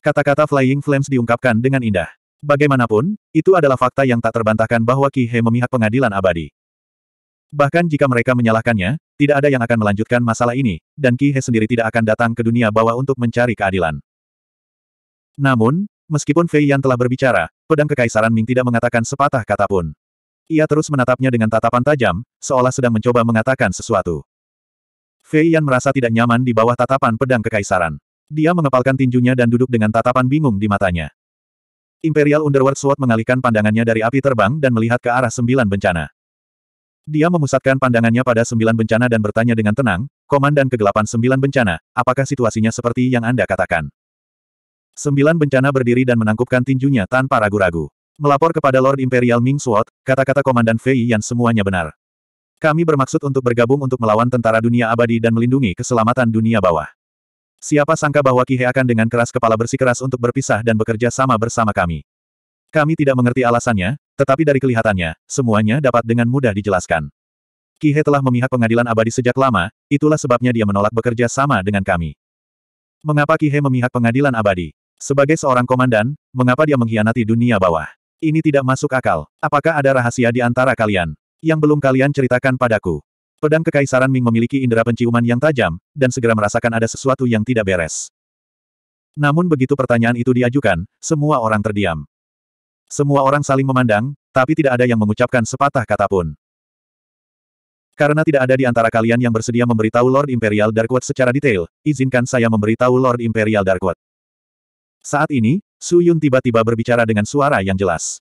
Kata-kata Flying Flames diungkapkan dengan indah. Bagaimanapun, itu adalah fakta yang tak terbantahkan bahwa Ki He memihak pengadilan abadi. Bahkan jika mereka menyalahkannya, tidak ada yang akan melanjutkan masalah ini, dan Ki He sendiri tidak akan datang ke dunia bawah untuk mencari keadilan. Namun, meskipun Fei Yan telah berbicara, pedang kekaisaran Ming tidak mengatakan sepatah kata pun. Ia terus menatapnya dengan tatapan tajam, seolah sedang mencoba mengatakan sesuatu. Fei Yan merasa tidak nyaman di bawah tatapan pedang kekaisaran. Dia mengepalkan tinjunya dan duduk dengan tatapan bingung di matanya. Imperial Underworld Sword mengalihkan pandangannya dari api terbang dan melihat ke arah sembilan bencana. Dia memusatkan pandangannya pada sembilan bencana dan bertanya dengan tenang, Komandan Kegelapan Sembilan Bencana, apakah situasinya seperti yang Anda katakan? Sembilan bencana berdiri dan menangkupkan tinjunya tanpa ragu-ragu. Melapor kepada Lord Imperial Ming Sword, kata-kata Komandan Fei yang semuanya benar. Kami bermaksud untuk bergabung untuk melawan tentara dunia abadi dan melindungi keselamatan dunia bawah. Siapa sangka bahwa Kihe akan dengan keras kepala bersikeras untuk berpisah dan bekerja sama bersama kami. Kami tidak mengerti alasannya, tetapi dari kelihatannya, semuanya dapat dengan mudah dijelaskan. Kihe telah memihak pengadilan abadi sejak lama, itulah sebabnya dia menolak bekerja sama dengan kami. Mengapa Kihe memihak pengadilan abadi? Sebagai seorang komandan, mengapa dia mengkhianati dunia bawah? Ini tidak masuk akal. Apakah ada rahasia di antara kalian? Yang belum kalian ceritakan padaku. Pedang Kekaisaran Ming memiliki indera penciuman yang tajam, dan segera merasakan ada sesuatu yang tidak beres. Namun begitu pertanyaan itu diajukan, semua orang terdiam. Semua orang saling memandang, tapi tidak ada yang mengucapkan sepatah kata pun. Karena tidak ada di antara kalian yang bersedia memberitahu Lord Imperial Darkwood secara detail, izinkan saya memberitahu Lord Imperial Darkwood. Saat ini, Su Yun tiba-tiba berbicara dengan suara yang jelas.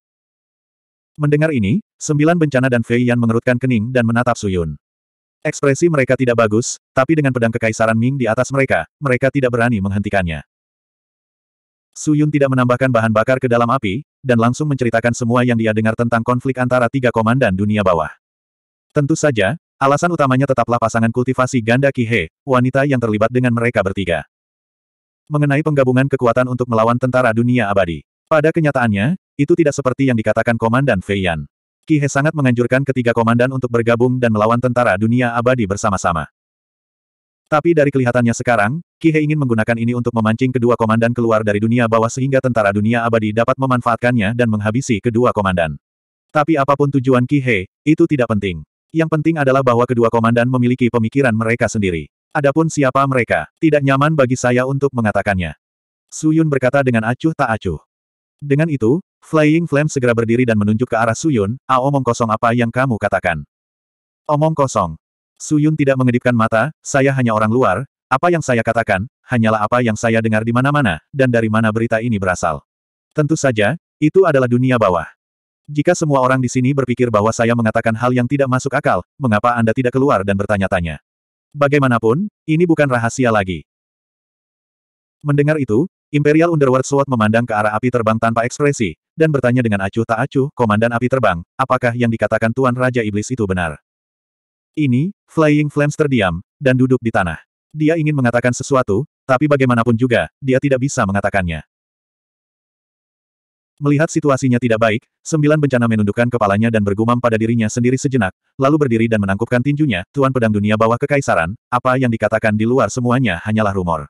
Mendengar ini, sembilan bencana dan Fei Yan mengerutkan kening dan menatap Su Yun. Ekspresi mereka tidak bagus, tapi dengan pedang kekaisaran Ming di atas mereka, mereka tidak berani menghentikannya. Su Yun tidak menambahkan bahan bakar ke dalam api, dan langsung menceritakan semua yang dia dengar tentang konflik antara tiga komandan dunia bawah. Tentu saja, alasan utamanya tetaplah pasangan kultivasi ganda Kihe, wanita yang terlibat dengan mereka bertiga. Mengenai penggabungan kekuatan untuk melawan tentara dunia abadi. Pada kenyataannya, itu tidak seperti yang dikatakan Komandan Fei Yan. Qi He sangat menganjurkan ketiga komandan untuk bergabung dan melawan tentara dunia abadi bersama-sama. Tapi dari kelihatannya sekarang, Qi He ingin menggunakan ini untuk memancing kedua komandan keluar dari dunia bawah sehingga tentara dunia abadi dapat memanfaatkannya dan menghabisi kedua komandan. Tapi apapun tujuan Qi He, itu tidak penting. Yang penting adalah bahwa kedua komandan memiliki pemikiran mereka sendiri. Adapun siapa mereka, tidak nyaman bagi saya untuk mengatakannya. Suyun berkata dengan acuh tak acuh. Dengan itu, Flying Flame segera berdiri dan menunjuk ke arah Suyun, A ah, omong kosong apa yang kamu katakan? Omong kosong. Suyun tidak mengedipkan mata, saya hanya orang luar, apa yang saya katakan, hanyalah apa yang saya dengar di mana-mana, dan dari mana berita ini berasal. Tentu saja, itu adalah dunia bawah. Jika semua orang di sini berpikir bahwa saya mengatakan hal yang tidak masuk akal, mengapa Anda tidak keluar dan bertanya-tanya? Bagaimanapun, ini bukan rahasia lagi. Mendengar itu, Imperial Underworld Sword memandang ke arah api terbang tanpa ekspresi, dan bertanya dengan acuh tak acuh, Komandan Api Terbang, apakah yang dikatakan Tuan Raja Iblis itu benar? Ini, Flying Flames terdiam, dan duduk di tanah. Dia ingin mengatakan sesuatu, tapi bagaimanapun juga, dia tidak bisa mengatakannya. Melihat situasinya tidak baik, sembilan bencana menundukkan kepalanya dan bergumam pada dirinya sendiri sejenak, lalu berdiri dan menangkupkan tinjunya, Tuan Pedang Dunia bawah kekaisaran, apa yang dikatakan di luar semuanya hanyalah rumor.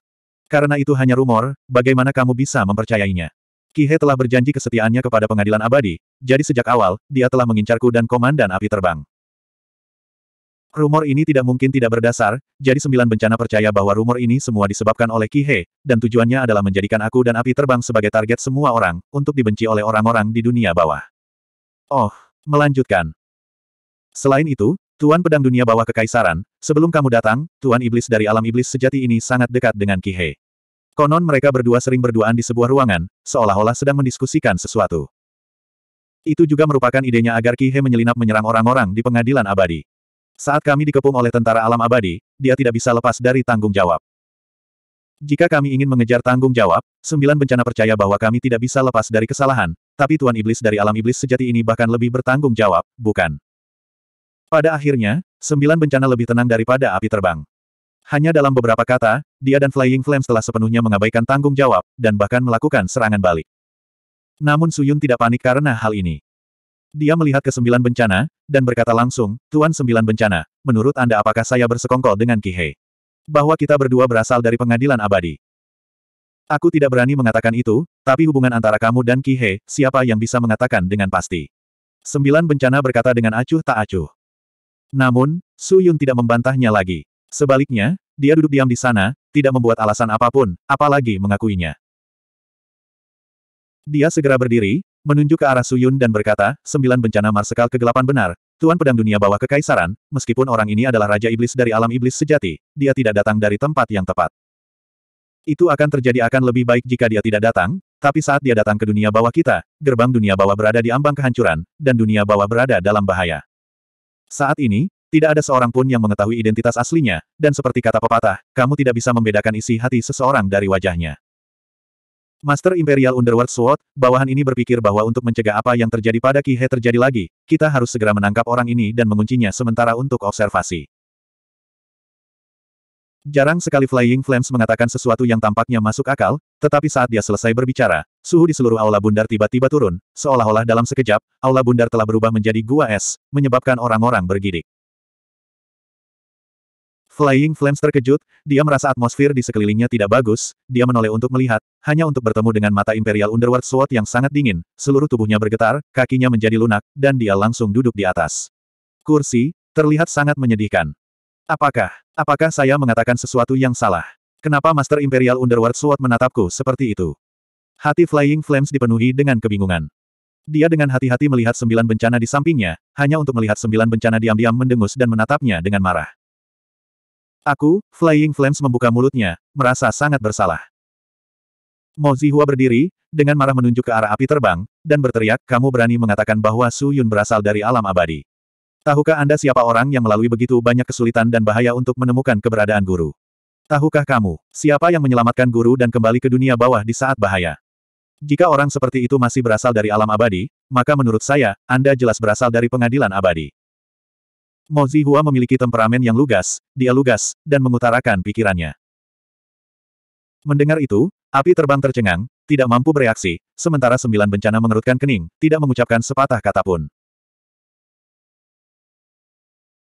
Karena itu hanya rumor, bagaimana kamu bisa mempercayainya? Kihe telah berjanji kesetiaannya kepada pengadilan abadi, jadi sejak awal, dia telah mengincarku dan komandan api terbang. Rumor ini tidak mungkin tidak berdasar, jadi sembilan bencana percaya bahwa rumor ini semua disebabkan oleh Kihe, dan tujuannya adalah menjadikan aku dan api terbang sebagai target semua orang, untuk dibenci oleh orang-orang di dunia bawah. Oh, melanjutkan. Selain itu, Tuan Pedang Dunia Bawah Kekaisaran, sebelum kamu datang, Tuan Iblis dari alam iblis sejati ini sangat dekat dengan Kihei. Konon mereka berdua sering berduaan di sebuah ruangan, seolah-olah sedang mendiskusikan sesuatu. Itu juga merupakan idenya agar Kihei menyelinap menyerang orang-orang di pengadilan abadi. Saat kami dikepung oleh tentara alam abadi, dia tidak bisa lepas dari tanggung jawab. Jika kami ingin mengejar tanggung jawab, sembilan bencana percaya bahwa kami tidak bisa lepas dari kesalahan, tapi Tuan Iblis dari alam iblis sejati ini bahkan lebih bertanggung jawab, bukan? Pada akhirnya, sembilan bencana lebih tenang daripada api terbang. Hanya dalam beberapa kata, dia dan Flying Flames telah sepenuhnya mengabaikan tanggung jawab, dan bahkan melakukan serangan balik. Namun Suyun tidak panik karena hal ini. Dia melihat ke sembilan bencana, dan berkata langsung, Tuan sembilan bencana, menurut Anda apakah saya bersekongkol dengan Kihei? Bahwa kita berdua berasal dari pengadilan abadi. Aku tidak berani mengatakan itu, tapi hubungan antara kamu dan Kihei, siapa yang bisa mengatakan dengan pasti? Sembilan bencana berkata dengan acuh tak acuh. Namun, Su Yun tidak membantahnya lagi. Sebaliknya, dia duduk diam di sana, tidak membuat alasan apapun, apalagi mengakuinya. Dia segera berdiri, menunjuk ke arah Su Yun dan berkata, sembilan bencana marsekal kegelapan benar, Tuan Pedang Dunia bawah kekaisaran, meskipun orang ini adalah Raja Iblis dari alam Iblis sejati, dia tidak datang dari tempat yang tepat. Itu akan terjadi akan lebih baik jika dia tidak datang, tapi saat dia datang ke dunia bawah kita, gerbang dunia bawah berada di ambang kehancuran, dan dunia bawah berada dalam bahaya. Saat ini, tidak ada seorang pun yang mengetahui identitas aslinya, dan seperti kata pepatah, kamu tidak bisa membedakan isi hati seseorang dari wajahnya. Master Imperial Underworld Sword, bawahan ini berpikir bahwa untuk mencegah apa yang terjadi pada Kihe terjadi lagi, kita harus segera menangkap orang ini dan menguncinya sementara untuk observasi. Jarang sekali Flying Flames mengatakan sesuatu yang tampaknya masuk akal, tetapi saat dia selesai berbicara, suhu di seluruh aula bundar tiba-tiba turun, seolah-olah dalam sekejap, aula bundar telah berubah menjadi gua es, menyebabkan orang-orang bergidik. Flying Flames terkejut, dia merasa atmosfer di sekelilingnya tidak bagus, dia menoleh untuk melihat, hanya untuk bertemu dengan mata Imperial Underworld Sword yang sangat dingin, seluruh tubuhnya bergetar, kakinya menjadi lunak, dan dia langsung duduk di atas. Kursi, terlihat sangat menyedihkan. Apakah, apakah saya mengatakan sesuatu yang salah? Kenapa Master Imperial Underworld Sword menatapku seperti itu? Hati Flying Flames dipenuhi dengan kebingungan. Dia dengan hati-hati melihat sembilan bencana di sampingnya, hanya untuk melihat sembilan bencana diam-diam mendengus dan menatapnya dengan marah. Aku, Flying Flames membuka mulutnya, merasa sangat bersalah. Mo Zihua berdiri, dengan marah menunjuk ke arah api terbang, dan berteriak, kamu berani mengatakan bahwa Su Yun berasal dari alam abadi. Tahukah Anda siapa orang yang melalui begitu banyak kesulitan dan bahaya untuk menemukan keberadaan guru? Tahukah kamu, siapa yang menyelamatkan guru dan kembali ke dunia bawah di saat bahaya? Jika orang seperti itu masih berasal dari alam abadi, maka menurut saya, Anda jelas berasal dari pengadilan abadi. Mo Zihua memiliki temperamen yang lugas, dia lugas, dan mengutarakan pikirannya. Mendengar itu, api terbang tercengang, tidak mampu bereaksi, sementara sembilan bencana mengerutkan kening, tidak mengucapkan sepatah kata pun.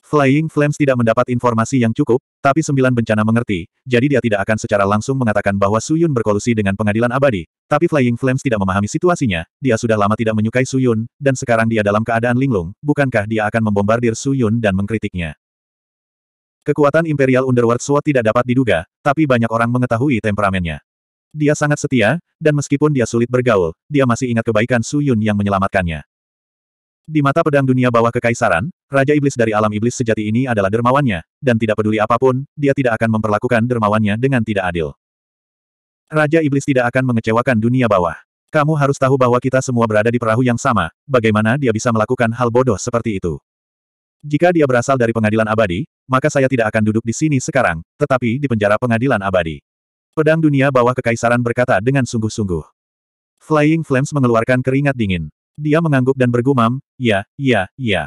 Flying Flames tidak mendapat informasi yang cukup, tapi sembilan bencana mengerti, jadi dia tidak akan secara langsung mengatakan bahwa Suyun berkolusi dengan pengadilan abadi, tapi Flying Flames tidak memahami situasinya, dia sudah lama tidak menyukai Suyun, dan sekarang dia dalam keadaan linglung, bukankah dia akan membombardir Suyun dan mengkritiknya. Kekuatan Imperial Underworld Sword tidak dapat diduga, tapi banyak orang mengetahui temperamennya. Dia sangat setia, dan meskipun dia sulit bergaul, dia masih ingat kebaikan Suyun yang menyelamatkannya. Di mata pedang dunia bawah kekaisaran, Raja Iblis dari alam iblis sejati ini adalah dermawannya, dan tidak peduli apapun, dia tidak akan memperlakukan dermawannya dengan tidak adil. Raja Iblis tidak akan mengecewakan dunia bawah. Kamu harus tahu bahwa kita semua berada di perahu yang sama, bagaimana dia bisa melakukan hal bodoh seperti itu. Jika dia berasal dari pengadilan abadi, maka saya tidak akan duduk di sini sekarang, tetapi di penjara pengadilan abadi. Pedang dunia bawah kekaisaran berkata dengan sungguh-sungguh. Flying Flames mengeluarkan keringat dingin. Dia mengangguk dan bergumam, ya, ya, ya.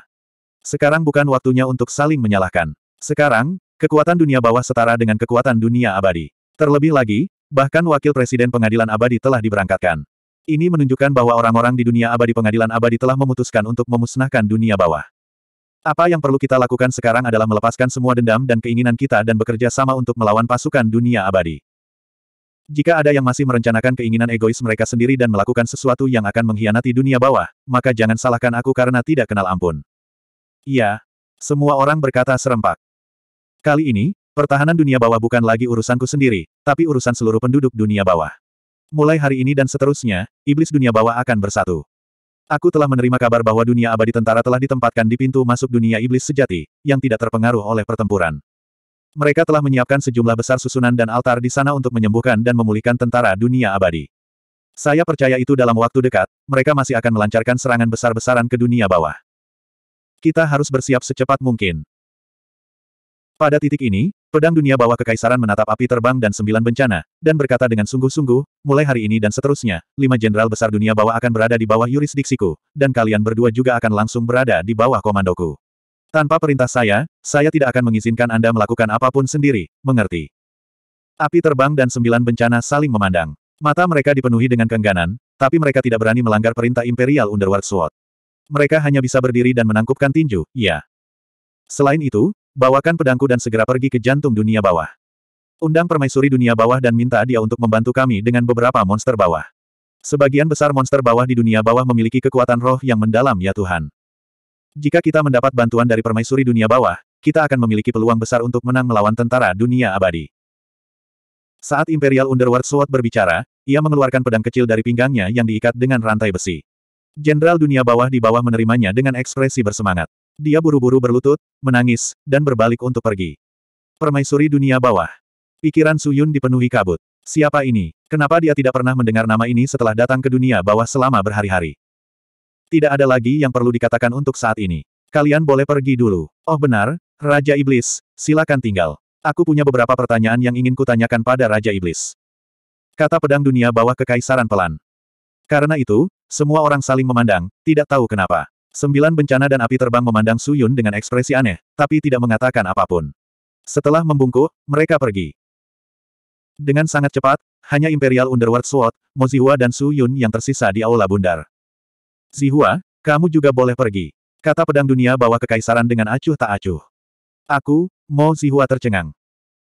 Sekarang bukan waktunya untuk saling menyalahkan. Sekarang, kekuatan dunia bawah setara dengan kekuatan dunia abadi. Terlebih lagi, bahkan wakil presiden pengadilan abadi telah diberangkatkan. Ini menunjukkan bahwa orang-orang di dunia abadi pengadilan abadi telah memutuskan untuk memusnahkan dunia bawah. Apa yang perlu kita lakukan sekarang adalah melepaskan semua dendam dan keinginan kita dan bekerja sama untuk melawan pasukan dunia abadi. Jika ada yang masih merencanakan keinginan egois mereka sendiri dan melakukan sesuatu yang akan mengkhianati dunia bawah, maka jangan salahkan aku karena tidak kenal ampun. Iya. Semua orang berkata serempak. Kali ini, pertahanan dunia bawah bukan lagi urusanku sendiri, tapi urusan seluruh penduduk dunia bawah. Mulai hari ini dan seterusnya, iblis dunia bawah akan bersatu. Aku telah menerima kabar bahwa dunia abadi tentara telah ditempatkan di pintu masuk dunia iblis sejati, yang tidak terpengaruh oleh pertempuran. Mereka telah menyiapkan sejumlah besar susunan dan altar di sana untuk menyembuhkan dan memulihkan tentara dunia abadi. Saya percaya itu dalam waktu dekat, mereka masih akan melancarkan serangan besar-besaran ke dunia bawah. Kita harus bersiap secepat mungkin. Pada titik ini, pedang dunia bawah kekaisaran menatap api terbang dan sembilan bencana, dan berkata dengan sungguh-sungguh, mulai hari ini dan seterusnya, lima jenderal besar dunia bawah akan berada di bawah yurisdiksiku, dan kalian berdua juga akan langsung berada di bawah komandoku. Tanpa perintah saya, saya tidak akan mengizinkan Anda melakukan apapun sendiri, mengerti? Api terbang dan sembilan bencana saling memandang. Mata mereka dipenuhi dengan keengganan, tapi mereka tidak berani melanggar perintah Imperial Underworld Sword. Mereka hanya bisa berdiri dan menangkupkan tinju, Ya. Selain itu, bawakan pedangku dan segera pergi ke jantung dunia bawah. Undang permaisuri dunia bawah dan minta dia untuk membantu kami dengan beberapa monster bawah. Sebagian besar monster bawah di dunia bawah memiliki kekuatan roh yang mendalam ya Tuhan. Jika kita mendapat bantuan dari permaisuri dunia bawah, kita akan memiliki peluang besar untuk menang melawan tentara dunia abadi. Saat Imperial Underworld Sword berbicara, ia mengeluarkan pedang kecil dari pinggangnya yang diikat dengan rantai besi. Jenderal dunia bawah di bawah menerimanya dengan ekspresi bersemangat. Dia buru-buru berlutut, menangis, dan berbalik untuk pergi. Permaisuri dunia bawah. Pikiran Suyun dipenuhi kabut. Siapa ini? Kenapa dia tidak pernah mendengar nama ini setelah datang ke dunia bawah selama berhari-hari? Tidak ada lagi yang perlu dikatakan untuk saat ini. Kalian boleh pergi dulu. Oh benar, Raja Iblis, silakan tinggal. Aku punya beberapa pertanyaan yang ingin kutanyakan pada Raja Iblis. Kata pedang dunia bawah kekaisaran pelan. Karena itu, semua orang saling memandang, tidak tahu kenapa. Sembilan bencana dan api terbang memandang Suyun dengan ekspresi aneh, tapi tidak mengatakan apapun. Setelah membungkuk, mereka pergi. Dengan sangat cepat, hanya Imperial Underworld Sword, Mozihua dan Suyun yang tersisa di Aula Bundar. Si Hua, kamu juga boleh pergi. Kata pedang dunia ke kekaisaran dengan acuh tak acuh. Aku, Mo Si Hua tercengang.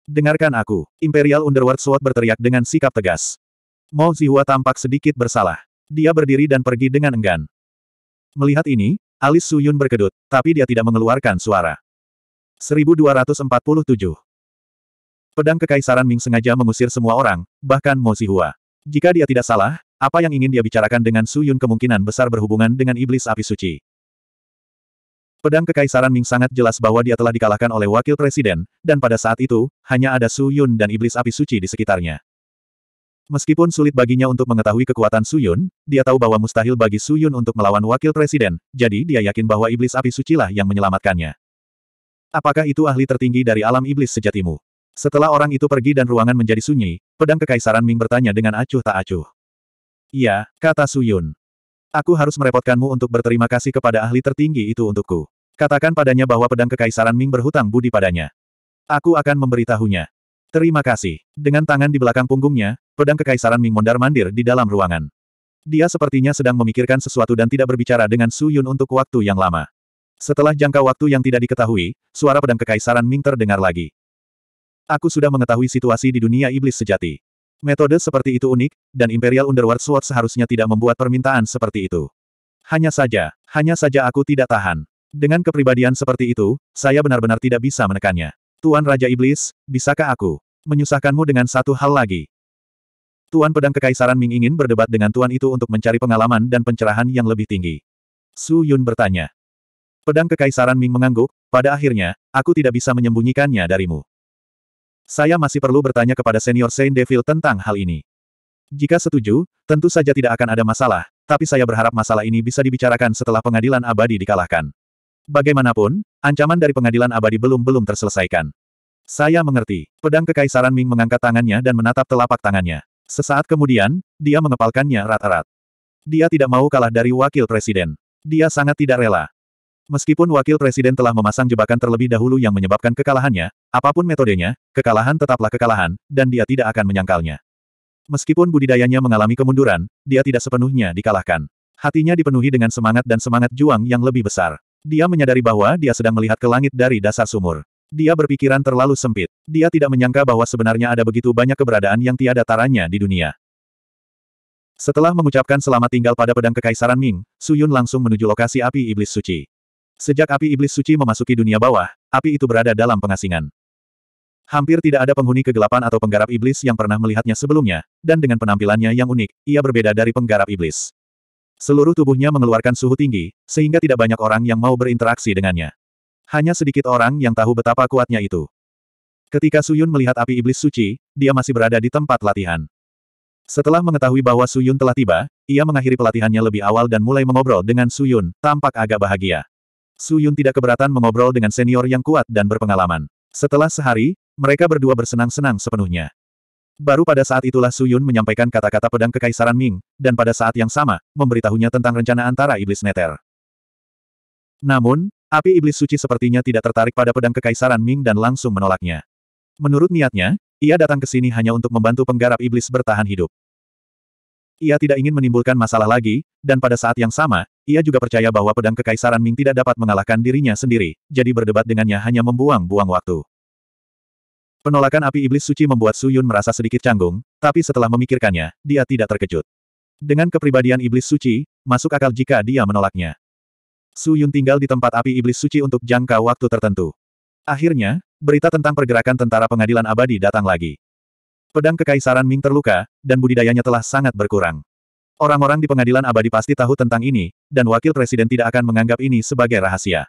Dengarkan aku, Imperial Underworld Sword berteriak dengan sikap tegas. Mo Si Hua tampak sedikit bersalah. Dia berdiri dan pergi dengan enggan. Melihat ini, alis Suyun berkedut, tapi dia tidak mengeluarkan suara. 1247 Pedang Kekaisaran Ming sengaja mengusir semua orang, bahkan Mo Si Hua. Jika dia tidak salah, apa yang ingin dia bicarakan dengan Su Yun kemungkinan besar berhubungan dengan iblis api suci. Pedang Kekaisaran Ming sangat jelas bahwa dia telah dikalahkan oleh wakil presiden, dan pada saat itu, hanya ada Su Yun dan iblis api suci di sekitarnya. Meskipun sulit baginya untuk mengetahui kekuatan Su Yun, dia tahu bahwa mustahil bagi Su Yun untuk melawan wakil presiden, jadi dia yakin bahwa iblis api suci lah yang menyelamatkannya. Apakah itu ahli tertinggi dari alam iblis sejatimu? Setelah orang itu pergi dan ruangan menjadi sunyi, pedang kekaisaran Ming bertanya dengan acuh tak acuh. Iya, kata Suyun. Aku harus merepotkanmu untuk berterima kasih kepada ahli tertinggi itu untukku. Katakan padanya bahwa pedang kekaisaran Ming berhutang budi padanya. Aku akan memberitahunya. Terima kasih. Dengan tangan di belakang punggungnya, pedang kekaisaran Ming mondar-mandir di dalam ruangan. Dia sepertinya sedang memikirkan sesuatu dan tidak berbicara dengan Su Yun untuk waktu yang lama. Setelah jangka waktu yang tidak diketahui, suara pedang kekaisaran Ming terdengar lagi. Aku sudah mengetahui situasi di dunia iblis sejati. Metode seperti itu unik, dan Imperial Underworld Sword seharusnya tidak membuat permintaan seperti itu. Hanya saja, hanya saja aku tidak tahan. Dengan kepribadian seperti itu, saya benar-benar tidak bisa menekannya. Tuan Raja Iblis, bisakah aku menyusahkanmu dengan satu hal lagi? Tuan Pedang Kekaisaran Ming ingin berdebat dengan Tuan itu untuk mencari pengalaman dan pencerahan yang lebih tinggi. Su Yun bertanya. Pedang Kekaisaran Ming mengangguk, pada akhirnya, aku tidak bisa menyembunyikannya darimu. Saya masih perlu bertanya kepada senior Saint Devil tentang hal ini. Jika setuju, tentu saja tidak akan ada masalah, tapi saya berharap masalah ini bisa dibicarakan setelah pengadilan abadi dikalahkan. Bagaimanapun, ancaman dari pengadilan abadi belum-belum terselesaikan. Saya mengerti. Pedang Kekaisaran Ming mengangkat tangannya dan menatap telapak tangannya. Sesaat kemudian, dia mengepalkannya erat-erat. Dia tidak mau kalah dari wakil presiden. Dia sangat tidak rela. Meskipun wakil presiden telah memasang jebakan terlebih dahulu yang menyebabkan kekalahannya, apapun metodenya, kekalahan tetaplah kekalahan, dan dia tidak akan menyangkalnya. Meskipun budidayanya mengalami kemunduran, dia tidak sepenuhnya dikalahkan. Hatinya dipenuhi dengan semangat dan semangat juang yang lebih besar. Dia menyadari bahwa dia sedang melihat ke langit dari dasar sumur. Dia berpikiran terlalu sempit. Dia tidak menyangka bahwa sebenarnya ada begitu banyak keberadaan yang tiada taranya di dunia. Setelah mengucapkan selamat tinggal pada pedang kekaisaran Ming, Suyun langsung menuju lokasi api iblis suci. Sejak api iblis suci memasuki dunia bawah, api itu berada dalam pengasingan. Hampir tidak ada penghuni kegelapan atau penggarap iblis yang pernah melihatnya sebelumnya, dan dengan penampilannya yang unik, ia berbeda dari penggarap iblis. Seluruh tubuhnya mengeluarkan suhu tinggi, sehingga tidak banyak orang yang mau berinteraksi dengannya. Hanya sedikit orang yang tahu betapa kuatnya itu. Ketika Suyun melihat api iblis suci, dia masih berada di tempat latihan. Setelah mengetahui bahwa Suyun telah tiba, ia mengakhiri pelatihannya lebih awal dan mulai mengobrol dengan Suyun, tampak agak bahagia. Su Yun tidak keberatan mengobrol dengan senior yang kuat dan berpengalaman. Setelah sehari, mereka berdua bersenang-senang sepenuhnya. Baru pada saat itulah Su Yun menyampaikan kata-kata pedang kekaisaran Ming, dan pada saat yang sama, memberitahunya tentang rencana antara iblis neter. Namun, api iblis suci sepertinya tidak tertarik pada pedang kekaisaran Ming dan langsung menolaknya. Menurut niatnya, ia datang ke sini hanya untuk membantu penggarap iblis bertahan hidup. Ia tidak ingin menimbulkan masalah lagi, dan pada saat yang sama, ia juga percaya bahwa pedang kekaisaran Ming tidak dapat mengalahkan dirinya sendiri, jadi berdebat dengannya hanya membuang-buang waktu. Penolakan api iblis suci membuat Su Yun merasa sedikit canggung, tapi setelah memikirkannya, dia tidak terkejut. Dengan kepribadian iblis suci, masuk akal jika dia menolaknya. Su Yun tinggal di tempat api iblis suci untuk jangka waktu tertentu. Akhirnya, berita tentang pergerakan tentara pengadilan abadi datang lagi. Pedang Kekaisaran Ming terluka, dan budidayanya telah sangat berkurang. Orang-orang di pengadilan abadi pasti tahu tentang ini, dan wakil presiden tidak akan menganggap ini sebagai rahasia.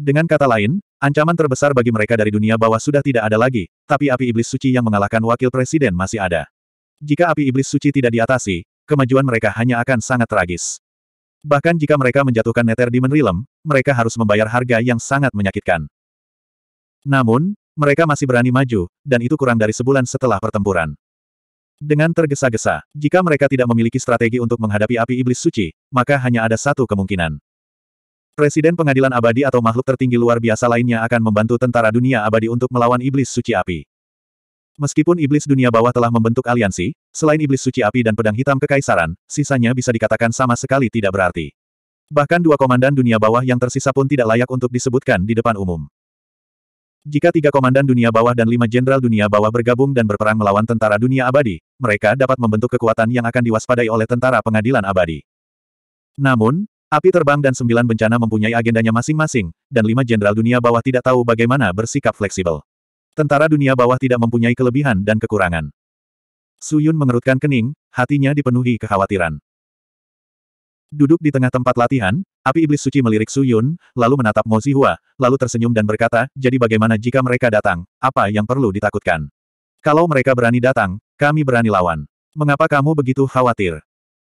Dengan kata lain, ancaman terbesar bagi mereka dari dunia bawah sudah tidak ada lagi, tapi api iblis suci yang mengalahkan wakil presiden masih ada. Jika api iblis suci tidak diatasi, kemajuan mereka hanya akan sangat tragis. Bahkan jika mereka menjatuhkan Nether Demon Realm, mereka harus membayar harga yang sangat menyakitkan. Namun, mereka masih berani maju, dan itu kurang dari sebulan setelah pertempuran. Dengan tergesa-gesa, jika mereka tidak memiliki strategi untuk menghadapi api iblis suci, maka hanya ada satu kemungkinan. Presiden pengadilan abadi atau makhluk tertinggi luar biasa lainnya akan membantu tentara dunia abadi untuk melawan iblis suci api. Meskipun iblis dunia bawah telah membentuk aliansi, selain iblis suci api dan pedang hitam kekaisaran, sisanya bisa dikatakan sama sekali tidak berarti. Bahkan dua komandan dunia bawah yang tersisa pun tidak layak untuk disebutkan di depan umum. Jika tiga komandan dunia bawah dan lima jenderal dunia bawah bergabung dan berperang melawan tentara dunia abadi, mereka dapat membentuk kekuatan yang akan diwaspadai oleh tentara pengadilan abadi. Namun, api terbang dan sembilan bencana mempunyai agendanya masing-masing, dan lima jenderal dunia bawah tidak tahu bagaimana bersikap fleksibel. Tentara dunia bawah tidak mempunyai kelebihan dan kekurangan. Suyun mengerutkan kening, hatinya dipenuhi kekhawatiran. Duduk di tengah tempat latihan, api iblis suci melirik Su Yun, lalu menatap Mo Zihua, lalu tersenyum dan berkata, jadi bagaimana jika mereka datang, apa yang perlu ditakutkan? Kalau mereka berani datang, kami berani lawan. Mengapa kamu begitu khawatir?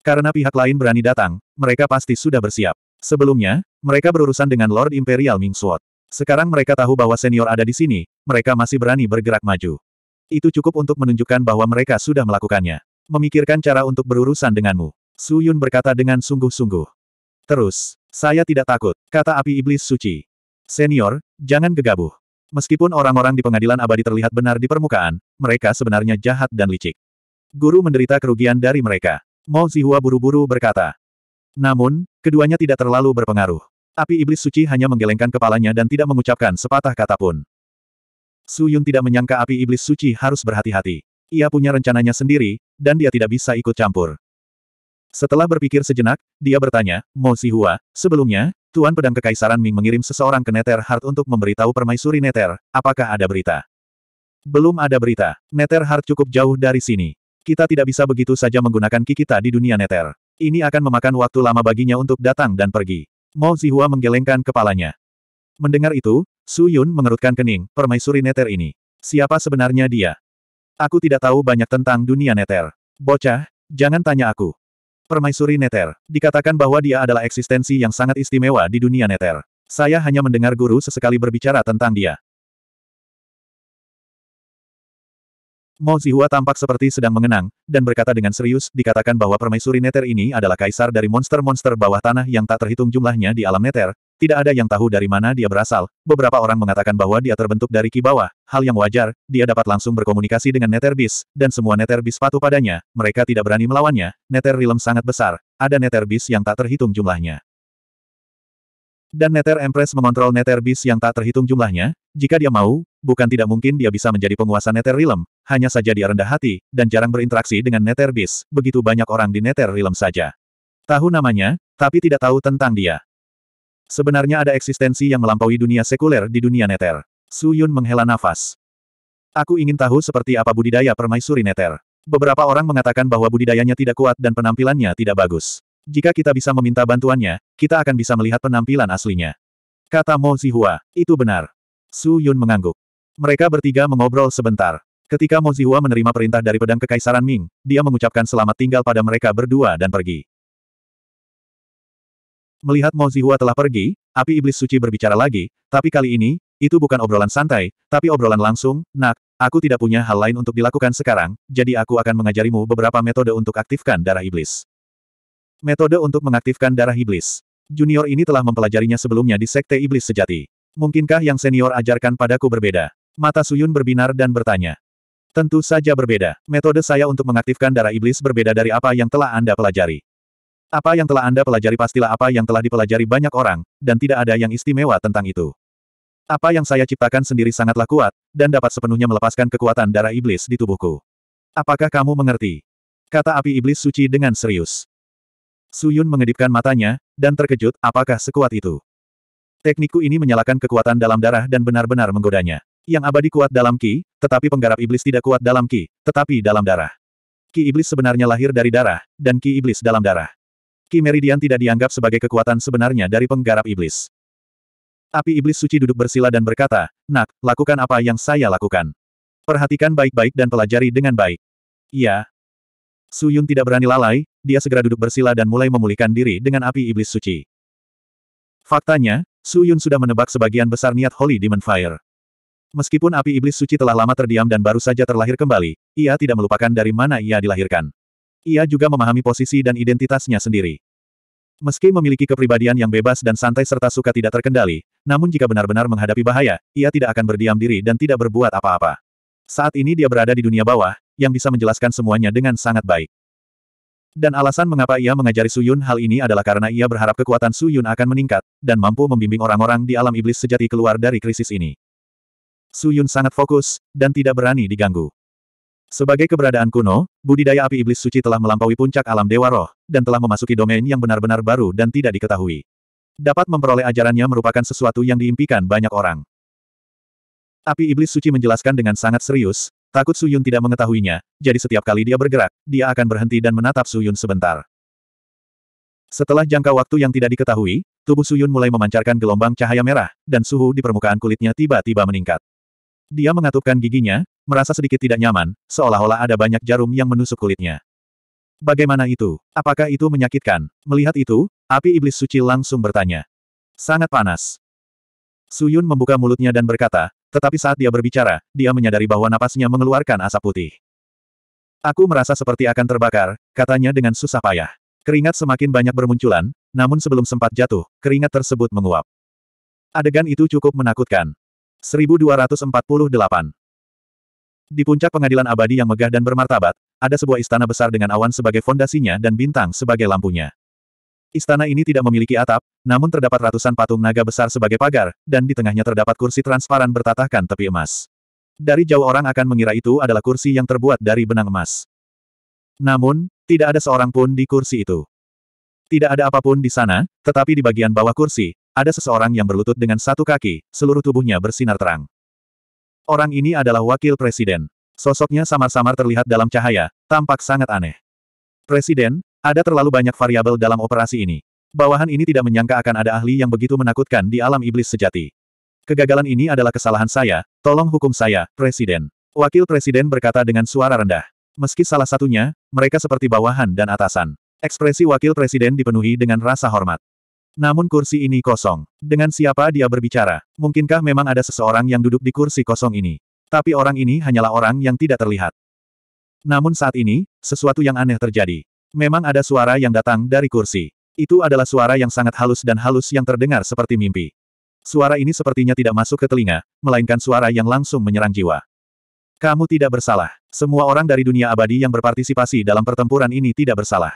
Karena pihak lain berani datang, mereka pasti sudah bersiap. Sebelumnya, mereka berurusan dengan Lord Imperial Ming Sword. Sekarang mereka tahu bahwa senior ada di sini, mereka masih berani bergerak maju. Itu cukup untuk menunjukkan bahwa mereka sudah melakukannya. Memikirkan cara untuk berurusan denganmu. Su Yun berkata dengan sungguh-sungguh. Terus, saya tidak takut, kata api iblis suci. Senior, jangan gegabah. Meskipun orang-orang di pengadilan abadi terlihat benar di permukaan, mereka sebenarnya jahat dan licik. Guru menderita kerugian dari mereka. Mo Zihua buru-buru berkata. Namun, keduanya tidak terlalu berpengaruh. Api iblis suci hanya menggelengkan kepalanya dan tidak mengucapkan sepatah kata pun. Su Yun tidak menyangka api iblis suci harus berhati-hati. Ia punya rencananya sendiri, dan dia tidak bisa ikut campur. Setelah berpikir sejenak, dia bertanya, Mo Zihua, sebelumnya, Tuan Pedang Kekaisaran Ming mengirim seseorang ke Nether Heart untuk memberitahu permaisuri Nether, apakah ada berita? Belum ada berita. Nether Heart cukup jauh dari sini. Kita tidak bisa begitu saja menggunakan ki kita di dunia Nether. Ini akan memakan waktu lama baginya untuk datang dan pergi. Mo Zihua menggelengkan kepalanya. Mendengar itu, Su Yun mengerutkan kening, permaisuri Nether ini. Siapa sebenarnya dia? Aku tidak tahu banyak tentang dunia Nether. Bocah, jangan tanya aku. Permaisuri Neter. Dikatakan bahwa dia adalah eksistensi yang sangat istimewa di dunia Neter. Saya hanya mendengar guru sesekali berbicara tentang dia. Mo Zihua tampak seperti sedang mengenang, dan berkata dengan serius, dikatakan bahwa permaisuri Neter ini adalah kaisar dari monster-monster bawah tanah yang tak terhitung jumlahnya di alam Neter, tidak ada yang tahu dari mana dia berasal, beberapa orang mengatakan bahwa dia terbentuk dari Kibawa, hal yang wajar, dia dapat langsung berkomunikasi dengan Neterbis, dan semua Neterbis patuh padanya, mereka tidak berani melawannya, Nether Realm sangat besar, ada Neterbis yang tak terhitung jumlahnya. Dan Neter Empress mengontrol Neterbis yang tak terhitung jumlahnya, jika dia mau, bukan tidak mungkin dia bisa menjadi penguasa Nether Realm, hanya saja dia rendah hati, dan jarang berinteraksi dengan Neterbis, begitu banyak orang di Nether Realm saja. Tahu namanya, tapi tidak tahu tentang dia. Sebenarnya ada eksistensi yang melampaui dunia sekuler di dunia neter. Su Yun menghela nafas. Aku ingin tahu seperti apa budidaya permaisuri neter. Beberapa orang mengatakan bahwa budidayanya tidak kuat dan penampilannya tidak bagus. Jika kita bisa meminta bantuannya, kita akan bisa melihat penampilan aslinya. Kata Mo Zihua, itu benar. Su Yun mengangguk. Mereka bertiga mengobrol sebentar. Ketika Mo Zihua menerima perintah dari pedang kekaisaran Ming, dia mengucapkan selamat tinggal pada mereka berdua dan pergi. Melihat Mo Zihua telah pergi, api iblis suci berbicara lagi, tapi kali ini, itu bukan obrolan santai, tapi obrolan langsung, nak, aku tidak punya hal lain untuk dilakukan sekarang, jadi aku akan mengajarimu beberapa metode untuk aktifkan darah iblis. Metode untuk mengaktifkan darah iblis. Junior ini telah mempelajarinya sebelumnya di Sekte Iblis Sejati. Mungkinkah yang senior ajarkan padaku berbeda? Mata Suyun berbinar dan bertanya. Tentu saja berbeda. Metode saya untuk mengaktifkan darah iblis berbeda dari apa yang telah Anda pelajari. Apa yang telah Anda pelajari pastilah apa yang telah dipelajari banyak orang, dan tidak ada yang istimewa tentang itu. Apa yang saya ciptakan sendiri sangatlah kuat, dan dapat sepenuhnya melepaskan kekuatan darah iblis di tubuhku. Apakah kamu mengerti? Kata api iblis suci dengan serius. Suyun mengedipkan matanya, dan terkejut, apakah sekuat itu? Teknikku ini menyalakan kekuatan dalam darah dan benar-benar menggodanya. Yang abadi kuat dalam ki, tetapi penggarap iblis tidak kuat dalam ki, tetapi dalam darah. Ki iblis sebenarnya lahir dari darah, dan ki iblis dalam darah. Ki Meridian tidak dianggap sebagai kekuatan sebenarnya dari penggarap iblis. Api iblis suci duduk bersila dan berkata, Nak, lakukan apa yang saya lakukan. Perhatikan baik-baik dan pelajari dengan baik. Iya. Su Yun tidak berani lalai, dia segera duduk bersila dan mulai memulihkan diri dengan api iblis suci. Faktanya, Su Yun sudah menebak sebagian besar niat Holy Demon Fire. Meskipun api iblis suci telah lama terdiam dan baru saja terlahir kembali, ia tidak melupakan dari mana ia dilahirkan. Ia juga memahami posisi dan identitasnya sendiri. Meski memiliki kepribadian yang bebas dan santai serta suka tidak terkendali, namun jika benar-benar menghadapi bahaya, ia tidak akan berdiam diri dan tidak berbuat apa-apa. Saat ini dia berada di dunia bawah, yang bisa menjelaskan semuanya dengan sangat baik. Dan alasan mengapa ia mengajari Suyun hal ini adalah karena ia berharap kekuatan Suyun akan meningkat, dan mampu membimbing orang-orang di alam iblis sejati keluar dari krisis ini. Suyun sangat fokus, dan tidak berani diganggu. Sebagai keberadaan kuno, budidaya api iblis suci telah melampaui puncak alam dewa roh, dan telah memasuki domain yang benar-benar baru dan tidak diketahui. Dapat memperoleh ajarannya merupakan sesuatu yang diimpikan banyak orang. Api iblis suci menjelaskan dengan sangat serius, takut Suyun tidak mengetahuinya, jadi setiap kali dia bergerak, dia akan berhenti dan menatap Suyun sebentar. Setelah jangka waktu yang tidak diketahui, tubuh Suyun mulai memancarkan gelombang cahaya merah, dan suhu di permukaan kulitnya tiba-tiba meningkat. Dia mengatupkan giginya, merasa sedikit tidak nyaman, seolah-olah ada banyak jarum yang menusuk kulitnya. Bagaimana itu? Apakah itu menyakitkan? Melihat itu, api iblis suci langsung bertanya. Sangat panas. Suyun membuka mulutnya dan berkata, tetapi saat dia berbicara, dia menyadari bahwa napasnya mengeluarkan asap putih. Aku merasa seperti akan terbakar, katanya dengan susah payah. Keringat semakin banyak bermunculan, namun sebelum sempat jatuh, keringat tersebut menguap. Adegan itu cukup menakutkan. 1248. Di puncak pengadilan abadi yang megah dan bermartabat, ada sebuah istana besar dengan awan sebagai fondasinya dan bintang sebagai lampunya. Istana ini tidak memiliki atap, namun terdapat ratusan patung naga besar sebagai pagar, dan di tengahnya terdapat kursi transparan bertatahkan tepi emas. Dari jauh orang akan mengira itu adalah kursi yang terbuat dari benang emas. Namun, tidak ada seorang pun di kursi itu. Tidak ada apapun di sana, tetapi di bagian bawah kursi, ada seseorang yang berlutut dengan satu kaki, seluruh tubuhnya bersinar terang. Orang ini adalah wakil presiden. Sosoknya samar-samar terlihat dalam cahaya, tampak sangat aneh. Presiden, ada terlalu banyak variabel dalam operasi ini. Bawahan ini tidak menyangka akan ada ahli yang begitu menakutkan di alam iblis sejati. Kegagalan ini adalah kesalahan saya, tolong hukum saya, Presiden. Wakil Presiden berkata dengan suara rendah. Meski salah satunya, mereka seperti bawahan dan atasan. Ekspresi Wakil Presiden dipenuhi dengan rasa hormat. Namun kursi ini kosong. Dengan siapa dia berbicara? Mungkinkah memang ada seseorang yang duduk di kursi kosong ini? Tapi orang ini hanyalah orang yang tidak terlihat. Namun saat ini, sesuatu yang aneh terjadi. Memang ada suara yang datang dari kursi. Itu adalah suara yang sangat halus dan halus yang terdengar seperti mimpi. Suara ini sepertinya tidak masuk ke telinga, melainkan suara yang langsung menyerang jiwa. Kamu tidak bersalah. Semua orang dari dunia abadi yang berpartisipasi dalam pertempuran ini tidak bersalah.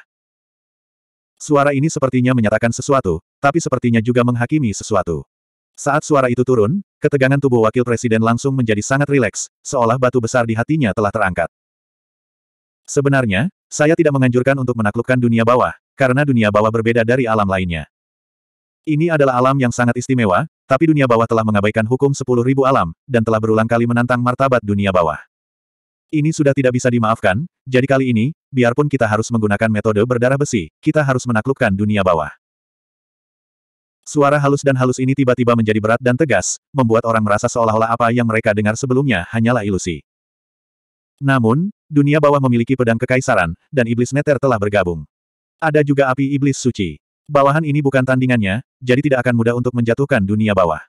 Suara ini sepertinya menyatakan sesuatu, tapi sepertinya juga menghakimi sesuatu. Saat suara itu turun, ketegangan tubuh wakil presiden langsung menjadi sangat rileks, seolah batu besar di hatinya telah terangkat. Sebenarnya, saya tidak menganjurkan untuk menaklukkan dunia bawah, karena dunia bawah berbeda dari alam lainnya. Ini adalah alam yang sangat istimewa, tapi dunia bawah telah mengabaikan hukum 10.000 alam, dan telah berulang kali menantang martabat dunia bawah. Ini sudah tidak bisa dimaafkan, jadi kali ini, biarpun kita harus menggunakan metode berdarah besi, kita harus menaklukkan dunia bawah. Suara halus dan halus ini tiba-tiba menjadi berat dan tegas, membuat orang merasa seolah-olah apa yang mereka dengar sebelumnya hanyalah ilusi. Namun, dunia bawah memiliki pedang kekaisaran, dan iblis neter telah bergabung. Ada juga api iblis suci. Bawahan ini bukan tandingannya, jadi tidak akan mudah untuk menjatuhkan dunia bawah.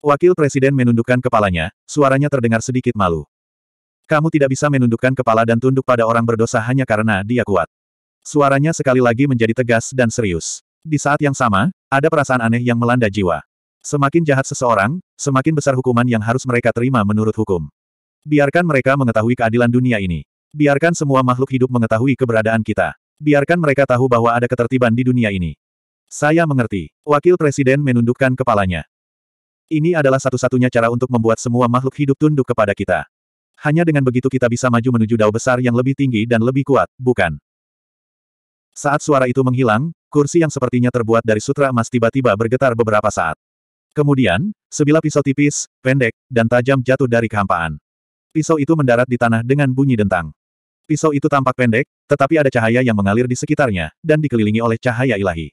Wakil Presiden menundukkan kepalanya, suaranya terdengar sedikit malu. Kamu tidak bisa menundukkan kepala dan tunduk pada orang berdosa hanya karena dia kuat. Suaranya sekali lagi menjadi tegas dan serius. Di saat yang sama, ada perasaan aneh yang melanda jiwa. Semakin jahat seseorang, semakin besar hukuman yang harus mereka terima menurut hukum. Biarkan mereka mengetahui keadilan dunia ini. Biarkan semua makhluk hidup mengetahui keberadaan kita. Biarkan mereka tahu bahwa ada ketertiban di dunia ini. Saya mengerti. Wakil Presiden menundukkan kepalanya. Ini adalah satu-satunya cara untuk membuat semua makhluk hidup tunduk kepada kita. Hanya dengan begitu kita bisa maju menuju dao besar yang lebih tinggi dan lebih kuat, bukan? Saat suara itu menghilang, kursi yang sepertinya terbuat dari sutra emas tiba-tiba bergetar beberapa saat. Kemudian, sebilah pisau tipis, pendek, dan tajam jatuh dari kehampaan. Pisau itu mendarat di tanah dengan bunyi dentang. Pisau itu tampak pendek, tetapi ada cahaya yang mengalir di sekitarnya, dan dikelilingi oleh cahaya ilahi.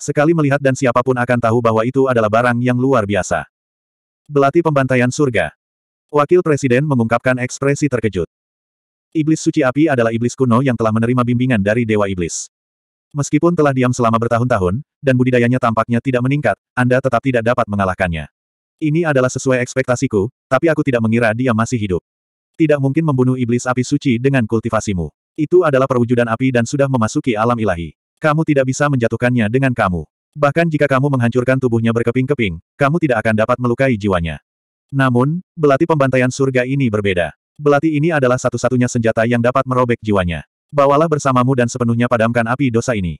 Sekali melihat dan siapapun akan tahu bahwa itu adalah barang yang luar biasa. Belati pembantaian surga, Wakil Presiden mengungkapkan ekspresi terkejut. Iblis suci api adalah iblis kuno yang telah menerima bimbingan dari Dewa Iblis. Meskipun telah diam selama bertahun-tahun, dan budidayanya tampaknya tidak meningkat, Anda tetap tidak dapat mengalahkannya. Ini adalah sesuai ekspektasiku, tapi aku tidak mengira dia masih hidup. Tidak mungkin membunuh iblis api suci dengan kultivasimu. Itu adalah perwujudan api dan sudah memasuki alam ilahi. Kamu tidak bisa menjatuhkannya dengan kamu. Bahkan jika kamu menghancurkan tubuhnya berkeping-keping, kamu tidak akan dapat melukai jiwanya. Namun, belati pembantaian surga ini berbeda. Belati ini adalah satu-satunya senjata yang dapat merobek jiwanya. Bawalah bersamamu dan sepenuhnya padamkan api dosa ini.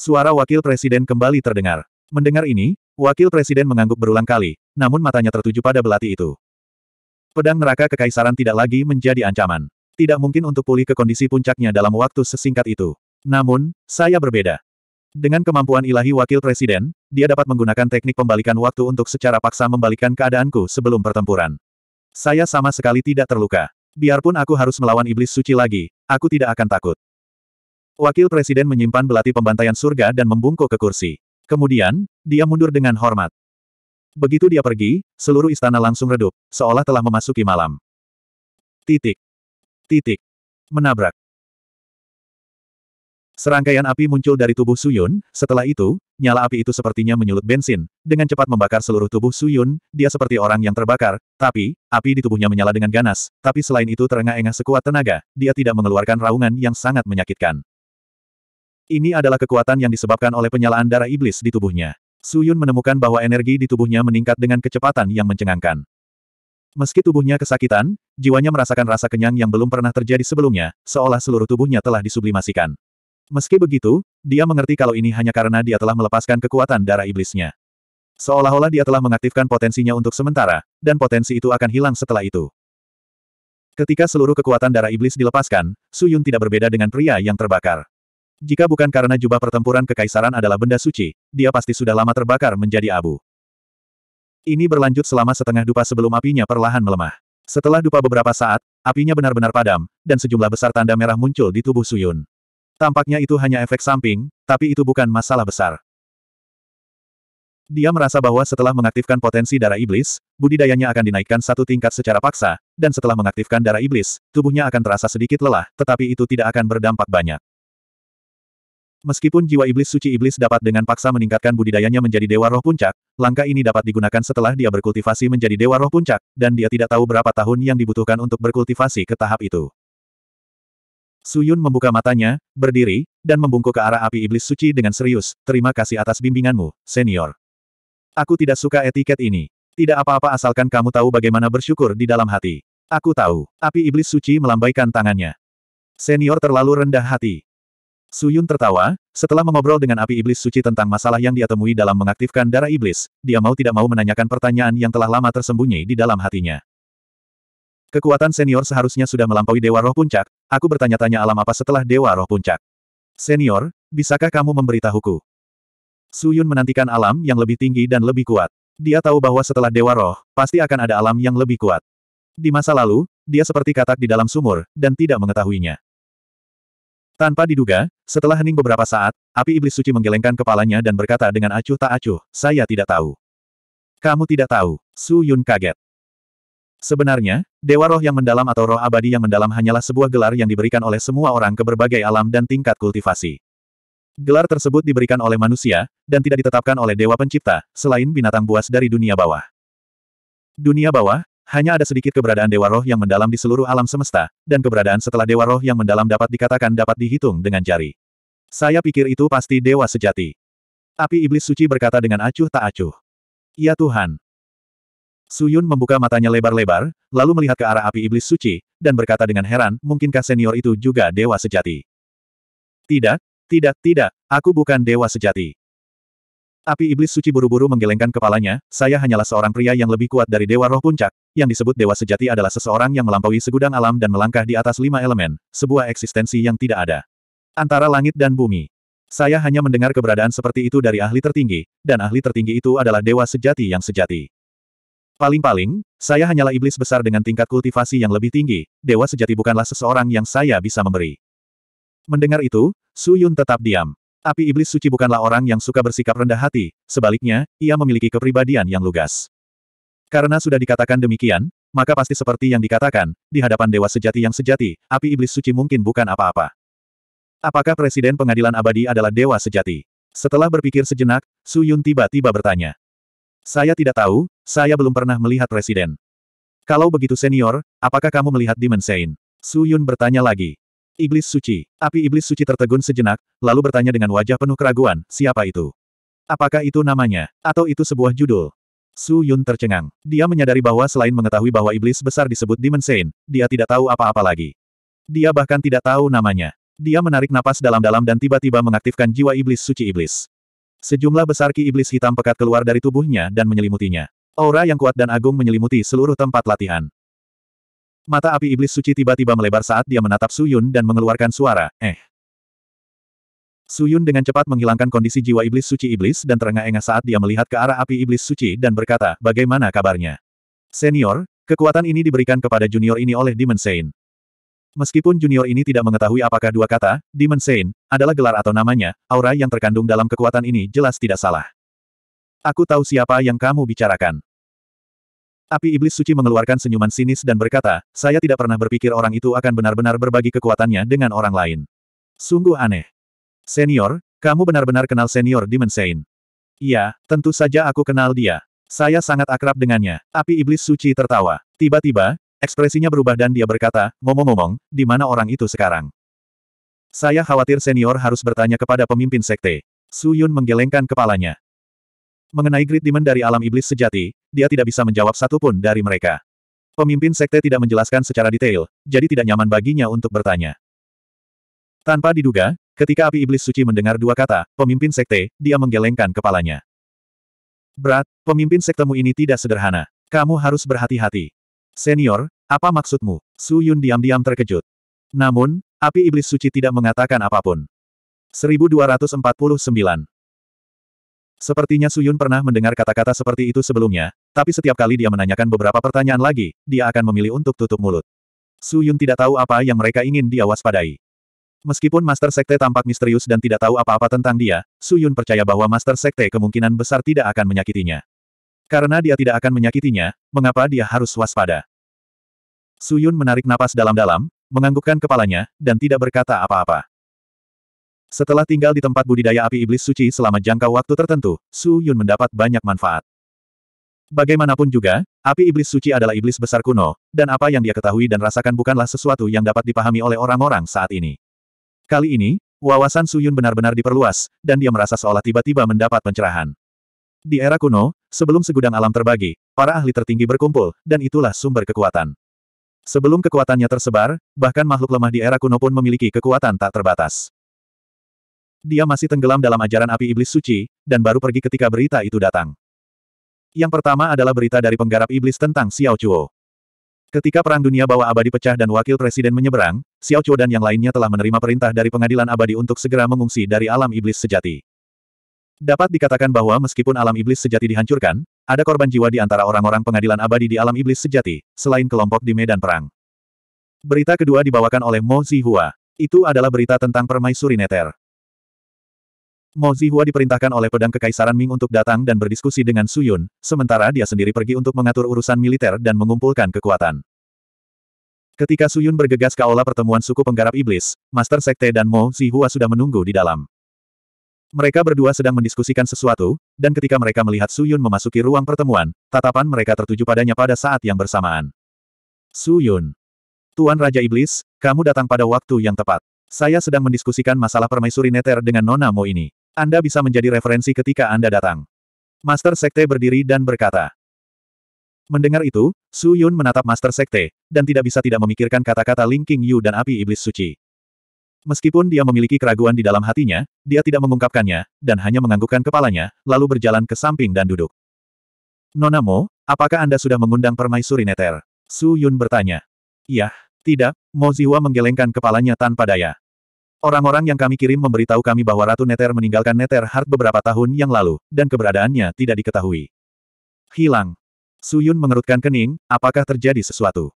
Suara wakil presiden kembali terdengar. Mendengar ini, wakil presiden mengangguk berulang kali, namun matanya tertuju pada belati itu. Pedang neraka kekaisaran tidak lagi menjadi ancaman. Tidak mungkin untuk pulih ke kondisi puncaknya dalam waktu sesingkat itu. Namun, saya berbeda. Dengan kemampuan ilahi wakil presiden, dia dapat menggunakan teknik pembalikan waktu untuk secara paksa membalikan keadaanku sebelum pertempuran. Saya sama sekali tidak terluka. Biarpun aku harus melawan iblis suci lagi, aku tidak akan takut. Wakil Presiden menyimpan belati pembantaian surga dan membungkuk ke kursi. Kemudian, dia mundur dengan hormat. Begitu dia pergi, seluruh istana langsung redup, seolah telah memasuki malam. Titik. Titik. Menabrak. Serangkaian api muncul dari tubuh Suyun, setelah itu, nyala api itu sepertinya menyulut bensin, dengan cepat membakar seluruh tubuh Suyun, dia seperti orang yang terbakar, tapi, api di tubuhnya menyala dengan ganas, tapi selain itu terengah-engah sekuat tenaga, dia tidak mengeluarkan raungan yang sangat menyakitkan. Ini adalah kekuatan yang disebabkan oleh penyalaan darah iblis di tubuhnya. Suyun menemukan bahwa energi di tubuhnya meningkat dengan kecepatan yang mencengangkan. Meski tubuhnya kesakitan, jiwanya merasakan rasa kenyang yang belum pernah terjadi sebelumnya, seolah seluruh tubuhnya telah disublimasikan. Meski begitu, dia mengerti kalau ini hanya karena dia telah melepaskan kekuatan darah iblisnya. Seolah-olah dia telah mengaktifkan potensinya untuk sementara, dan potensi itu akan hilang setelah itu. Ketika seluruh kekuatan darah iblis dilepaskan, Su Yun tidak berbeda dengan pria yang terbakar. Jika bukan karena jubah pertempuran kekaisaran adalah benda suci, dia pasti sudah lama terbakar menjadi abu. Ini berlanjut selama setengah dupa sebelum apinya perlahan melemah. Setelah dupa beberapa saat, apinya benar-benar padam, dan sejumlah besar tanda merah muncul di tubuh Suyun. Tampaknya itu hanya efek samping, tapi itu bukan masalah besar. Dia merasa bahwa setelah mengaktifkan potensi darah iblis, budidayanya akan dinaikkan satu tingkat secara paksa, dan setelah mengaktifkan darah iblis, tubuhnya akan terasa sedikit lelah, tetapi itu tidak akan berdampak banyak. Meskipun jiwa iblis suci iblis dapat dengan paksa meningkatkan budidayanya menjadi dewa roh puncak, langkah ini dapat digunakan setelah dia berkultivasi menjadi dewa roh puncak, dan dia tidak tahu berapa tahun yang dibutuhkan untuk berkultivasi ke tahap itu. Suyun membuka matanya, berdiri, dan membungkuk ke arah api iblis suci dengan serius. Terima kasih atas bimbinganmu, senior. Aku tidak suka etiket ini. Tidak apa-apa asalkan kamu tahu bagaimana bersyukur di dalam hati. Aku tahu. Api iblis suci melambaikan tangannya. Senior terlalu rendah hati. Suyun tertawa, setelah mengobrol dengan api iblis suci tentang masalah yang dia temui dalam mengaktifkan darah iblis, dia mau tidak mau menanyakan pertanyaan yang telah lama tersembunyi di dalam hatinya. Kekuatan senior seharusnya sudah melampaui Dewa Roh Puncak, aku bertanya-tanya alam apa setelah Dewa Roh Puncak. Senior, bisakah kamu memberitahuku? Su Yun menantikan alam yang lebih tinggi dan lebih kuat. Dia tahu bahwa setelah Dewa Roh, pasti akan ada alam yang lebih kuat. Di masa lalu, dia seperti katak di dalam sumur, dan tidak mengetahuinya. Tanpa diduga, setelah hening beberapa saat, api iblis suci menggelengkan kepalanya dan berkata dengan acuh tak acuh, saya tidak tahu. Kamu tidak tahu, Su Yun kaget. Sebenarnya, Dewa Roh yang mendalam atau Roh Abadi yang mendalam hanyalah sebuah gelar yang diberikan oleh semua orang ke berbagai alam dan tingkat kultivasi. Gelar tersebut diberikan oleh manusia, dan tidak ditetapkan oleh Dewa Pencipta, selain binatang buas dari dunia bawah. Dunia bawah, hanya ada sedikit keberadaan Dewa Roh yang mendalam di seluruh alam semesta, dan keberadaan setelah Dewa Roh yang mendalam dapat dikatakan dapat dihitung dengan jari. Saya pikir itu pasti Dewa sejati. Api Iblis Suci berkata dengan acuh tak acuh. Ya Tuhan, Suyun membuka matanya lebar-lebar, lalu melihat ke arah api iblis suci, dan berkata dengan heran, mungkinkah senior itu juga dewa sejati? Tidak, tidak, tidak, aku bukan dewa sejati. Api iblis suci buru-buru menggelengkan kepalanya, saya hanyalah seorang pria yang lebih kuat dari dewa roh puncak, yang disebut dewa sejati adalah seseorang yang melampaui segudang alam dan melangkah di atas lima elemen, sebuah eksistensi yang tidak ada. Antara langit dan bumi. Saya hanya mendengar keberadaan seperti itu dari ahli tertinggi, dan ahli tertinggi itu adalah dewa sejati yang sejati. Paling-paling, saya hanyalah iblis besar dengan tingkat kultivasi yang lebih tinggi, dewa sejati bukanlah seseorang yang saya bisa memberi. Mendengar itu, Su Yun tetap diam. Api iblis suci bukanlah orang yang suka bersikap rendah hati, sebaliknya, ia memiliki kepribadian yang lugas. Karena sudah dikatakan demikian, maka pasti seperti yang dikatakan, di hadapan dewa sejati yang sejati, api iblis suci mungkin bukan apa-apa. Apakah Presiden Pengadilan Abadi adalah dewa sejati? Setelah berpikir sejenak, Su Yun tiba-tiba bertanya. Saya tidak tahu, saya belum pernah melihat presiden. Kalau begitu senior, apakah kamu melihat Demon Sein? Su Yun bertanya lagi. Iblis suci. Api iblis suci tertegun sejenak, lalu bertanya dengan wajah penuh keraguan, siapa itu? Apakah itu namanya? Atau itu sebuah judul? Su Yun tercengang. Dia menyadari bahwa selain mengetahui bahwa iblis besar disebut Demon Sein, dia tidak tahu apa-apa lagi. Dia bahkan tidak tahu namanya. Dia menarik napas dalam-dalam dan tiba-tiba mengaktifkan jiwa iblis suci iblis. Sejumlah besar ki iblis hitam pekat keluar dari tubuhnya dan menyelimutinya. Aura yang kuat dan agung menyelimuti seluruh tempat latihan. Mata api iblis suci tiba-tiba melebar saat dia menatap Suyun dan mengeluarkan suara, eh. Suyun dengan cepat menghilangkan kondisi jiwa iblis suci iblis dan terengah-engah saat dia melihat ke arah api iblis suci dan berkata, bagaimana kabarnya? Senior, kekuatan ini diberikan kepada junior ini oleh Demon Saint. Meskipun junior ini tidak mengetahui apakah dua kata, Demon Saint, adalah gelar atau namanya, aura yang terkandung dalam kekuatan ini jelas tidak salah. Aku tahu siapa yang kamu bicarakan. Api Iblis Suci mengeluarkan senyuman sinis dan berkata, saya tidak pernah berpikir orang itu akan benar-benar berbagi kekuatannya dengan orang lain. Sungguh aneh. Senior, kamu benar-benar kenal senior Demon Saint. Iya, tentu saja aku kenal dia. Saya sangat akrab dengannya. Api Iblis Suci tertawa. Tiba-tiba, Ekspresinya berubah dan dia berkata, ngomong-ngomong, di mana orang itu sekarang? Saya khawatir senior harus bertanya kepada pemimpin sekte. Su Yun menggelengkan kepalanya. Mengenai Grid Demon dari alam iblis sejati, dia tidak bisa menjawab satupun dari mereka. Pemimpin sekte tidak menjelaskan secara detail, jadi tidak nyaman baginya untuk bertanya. Tanpa diduga, ketika api iblis suci mendengar dua kata, pemimpin sekte, dia menggelengkan kepalanya. Berat, pemimpin sektemu ini tidak sederhana. Kamu harus berhati-hati. Senior, apa maksudmu? Su Yun diam-diam terkejut. Namun, api iblis suci tidak mengatakan apapun. 1249 Sepertinya Su Yun pernah mendengar kata-kata seperti itu sebelumnya, tapi setiap kali dia menanyakan beberapa pertanyaan lagi, dia akan memilih untuk tutup mulut. Su Yun tidak tahu apa yang mereka ingin dia waspadai. Meskipun Master Sekte tampak misterius dan tidak tahu apa-apa tentang dia, Su Yun percaya bahwa Master Sekte kemungkinan besar tidak akan menyakitinya. Karena dia tidak akan menyakitinya, mengapa dia harus waspada? Suyun menarik napas dalam-dalam, menganggukkan kepalanya, dan tidak berkata apa-apa. Setelah tinggal di tempat budidaya api iblis suci selama jangka waktu tertentu, Su Yun mendapat banyak manfaat. Bagaimanapun juga, api iblis suci adalah iblis besar kuno, dan apa yang dia ketahui dan rasakan bukanlah sesuatu yang dapat dipahami oleh orang-orang saat ini. Kali ini, wawasan Su Yun benar-benar diperluas, dan dia merasa seolah tiba-tiba mendapat pencerahan. Di era kuno, sebelum segudang alam terbagi, para ahli tertinggi berkumpul, dan itulah sumber kekuatan. Sebelum kekuatannya tersebar, bahkan makhluk lemah di era kuno pun memiliki kekuatan tak terbatas. Dia masih tenggelam dalam ajaran api iblis suci, dan baru pergi ketika berita itu datang. Yang pertama adalah berita dari penggarap iblis tentang Xiao Chuo. Ketika Perang Dunia Bawah Abadi pecah dan wakil presiden menyeberang, Xiao Chuo dan yang lainnya telah menerima perintah dari pengadilan abadi untuk segera mengungsi dari alam iblis sejati. Dapat dikatakan bahwa meskipun alam iblis sejati dihancurkan, ada korban jiwa di antara orang-orang pengadilan abadi di alam iblis sejati, selain kelompok di medan perang. Berita kedua dibawakan oleh Mo Zihua. Itu adalah berita tentang permaisuri neter. Mo Zihua diperintahkan oleh pedang kekaisaran Ming untuk datang dan berdiskusi dengan Su Yun, sementara dia sendiri pergi untuk mengatur urusan militer dan mengumpulkan kekuatan. Ketika Su Yun bergegas ke aula pertemuan suku penggarap iblis, Master Sekte dan Mo Zihua sudah menunggu di dalam. Mereka berdua sedang mendiskusikan sesuatu, dan ketika mereka melihat Su Yun memasuki ruang pertemuan, tatapan mereka tertuju padanya pada saat yang bersamaan. Su Yun. Tuan Raja Iblis, kamu datang pada waktu yang tepat. Saya sedang mendiskusikan masalah permaisuri neter dengan Nona Mo ini. Anda bisa menjadi referensi ketika Anda datang. Master Sekte berdiri dan berkata. Mendengar itu, Su Yun menatap Master Sekte, dan tidak bisa tidak memikirkan kata-kata Ling King Yu dan api iblis suci. Meskipun dia memiliki keraguan di dalam hatinya, dia tidak mengungkapkannya, dan hanya menganggukkan kepalanya, lalu berjalan ke samping dan duduk. Nonamo, apakah Anda sudah mengundang permaisuri neter? Su Yun bertanya. Yah, tidak, Mo Ziwa menggelengkan kepalanya tanpa daya. Orang-orang yang kami kirim memberitahu kami bahwa Ratu Neter meninggalkan Neter Heart beberapa tahun yang lalu, dan keberadaannya tidak diketahui. Hilang. Suyun mengerutkan kening, apakah terjadi sesuatu?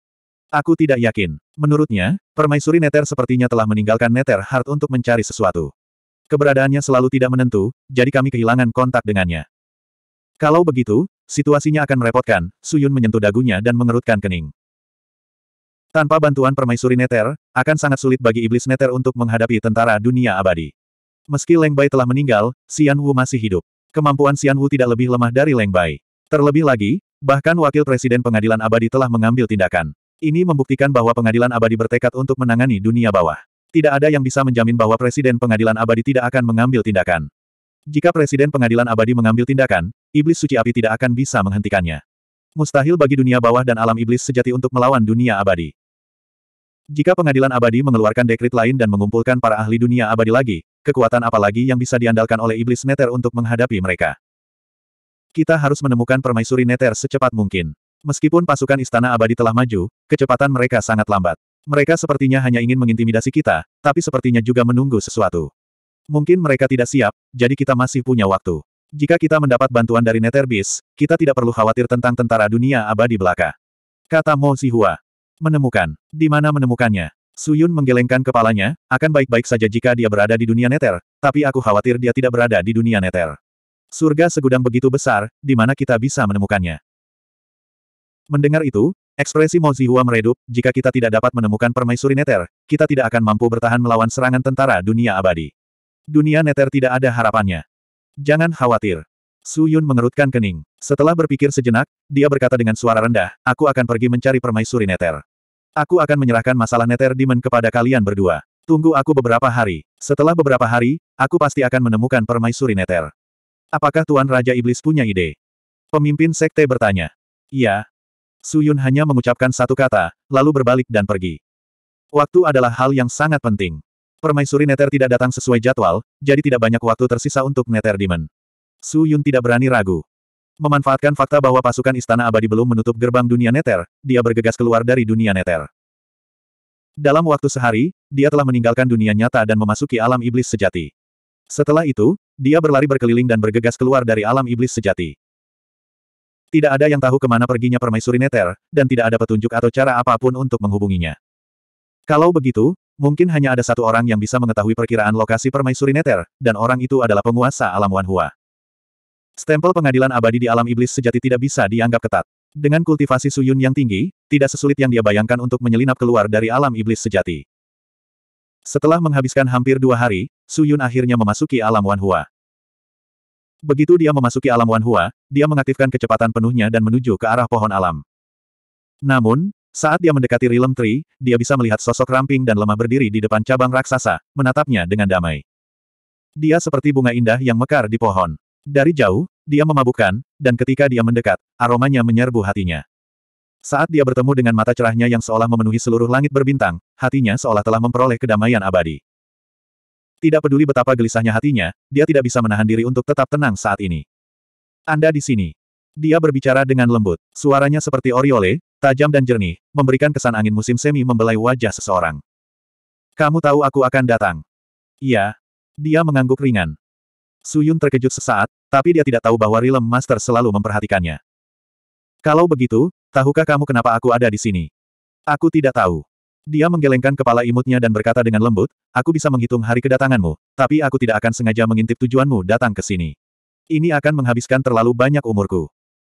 Aku tidak yakin. Menurutnya, permaisuri Neter sepertinya telah meninggalkan Neter Heart untuk mencari sesuatu. Keberadaannya selalu tidak menentu, jadi kami kehilangan kontak dengannya. Kalau begitu, situasinya akan merepotkan, Suyun menyentuh dagunya dan mengerutkan kening. Tanpa bantuan permaisuri Neter, akan sangat sulit bagi iblis Neter untuk menghadapi tentara dunia abadi. Meski Leng Bai telah meninggal, Xian Wu masih hidup. Kemampuan Xian Wu tidak lebih lemah dari Leng Bai. Terlebih lagi, bahkan wakil presiden pengadilan abadi telah mengambil tindakan. Ini membuktikan bahwa pengadilan abadi bertekad untuk menangani dunia bawah. Tidak ada yang bisa menjamin bahwa Presiden Pengadilan Abadi tidak akan mengambil tindakan. Jika Presiden Pengadilan Abadi mengambil tindakan, Iblis Suci Api tidak akan bisa menghentikannya. Mustahil bagi dunia bawah dan alam iblis sejati untuk melawan dunia abadi. Jika pengadilan abadi mengeluarkan dekrit lain dan mengumpulkan para ahli dunia abadi lagi, kekuatan apa lagi yang bisa diandalkan oleh iblis neter untuk menghadapi mereka? Kita harus menemukan permaisuri neter secepat mungkin. Meskipun pasukan Istana Abadi telah maju, kecepatan mereka sangat lambat. Mereka sepertinya hanya ingin mengintimidasi kita, tapi sepertinya juga menunggu sesuatu. Mungkin mereka tidak siap, jadi kita masih punya waktu. Jika kita mendapat bantuan dari Neterbis, kita tidak perlu khawatir tentang tentara dunia abadi belaka. Kata Mo Zihua. Menemukan. Di mana menemukannya? Suyun menggelengkan kepalanya, akan baik-baik saja jika dia berada di dunia neter, tapi aku khawatir dia tidak berada di dunia neter. Surga segudang begitu besar, di mana kita bisa menemukannya. Mendengar itu, ekspresi Mo Zihua meredup, jika kita tidak dapat menemukan permaisuri neter, kita tidak akan mampu bertahan melawan serangan tentara dunia abadi. Dunia neter tidak ada harapannya. Jangan khawatir. Su Yun mengerutkan kening. Setelah berpikir sejenak, dia berkata dengan suara rendah, aku akan pergi mencari permaisuri neter. Aku akan menyerahkan masalah neter demon kepada kalian berdua. Tunggu aku beberapa hari. Setelah beberapa hari, aku pasti akan menemukan permaisuri neter. Apakah Tuan Raja Iblis punya ide? Pemimpin sekte bertanya. Iya, Suyun hanya mengucapkan satu kata, lalu berbalik dan pergi. Waktu adalah hal yang sangat penting. Permaisuri Neter tidak datang sesuai jadwal, jadi tidak banyak waktu tersisa untuk Neter Demon. Suyun tidak berani ragu. Memanfaatkan fakta bahwa pasukan Istana Abadi belum menutup gerbang dunia Neter, dia bergegas keluar dari dunia Neter. Dalam waktu sehari, dia telah meninggalkan dunia nyata dan memasuki alam iblis sejati. Setelah itu, dia berlari berkeliling dan bergegas keluar dari alam iblis sejati. Tidak ada yang tahu kemana perginya permaisuri Neter, dan tidak ada petunjuk atau cara apapun untuk menghubunginya. Kalau begitu, mungkin hanya ada satu orang yang bisa mengetahui perkiraan lokasi permaisuri Neter, dan orang itu adalah penguasa alam Wanhua. Stempel pengadilan abadi di alam iblis sejati tidak bisa dianggap ketat. Dengan kultivasi Suyun yang tinggi, tidak sesulit yang dia bayangkan untuk menyelinap keluar dari alam iblis sejati. Setelah menghabiskan hampir dua hari, Suyun akhirnya memasuki alam Wanhua. Begitu dia memasuki alam Hua, dia mengaktifkan kecepatan penuhnya dan menuju ke arah pohon alam. Namun, saat dia mendekati Rilem Tree, dia bisa melihat sosok ramping dan lemah berdiri di depan cabang raksasa, menatapnya dengan damai. Dia seperti bunga indah yang mekar di pohon. Dari jauh, dia memabukkan, dan ketika dia mendekat, aromanya menyerbu hatinya. Saat dia bertemu dengan mata cerahnya yang seolah memenuhi seluruh langit berbintang, hatinya seolah telah memperoleh kedamaian abadi. Tidak peduli betapa gelisahnya hatinya, dia tidak bisa menahan diri untuk tetap tenang saat ini. Anda di sini. Dia berbicara dengan lembut. Suaranya seperti oriole, tajam dan jernih, memberikan kesan angin musim semi membelai wajah seseorang. Kamu tahu aku akan datang. Iya. Dia mengangguk ringan. Suyun terkejut sesaat, tapi dia tidak tahu bahwa Rilem Master selalu memperhatikannya. Kalau begitu, tahukah kamu kenapa aku ada di sini? Aku tidak tahu. Dia menggelengkan kepala imutnya dan berkata dengan lembut, aku bisa menghitung hari kedatanganmu, tapi aku tidak akan sengaja mengintip tujuanmu datang ke sini. Ini akan menghabiskan terlalu banyak umurku.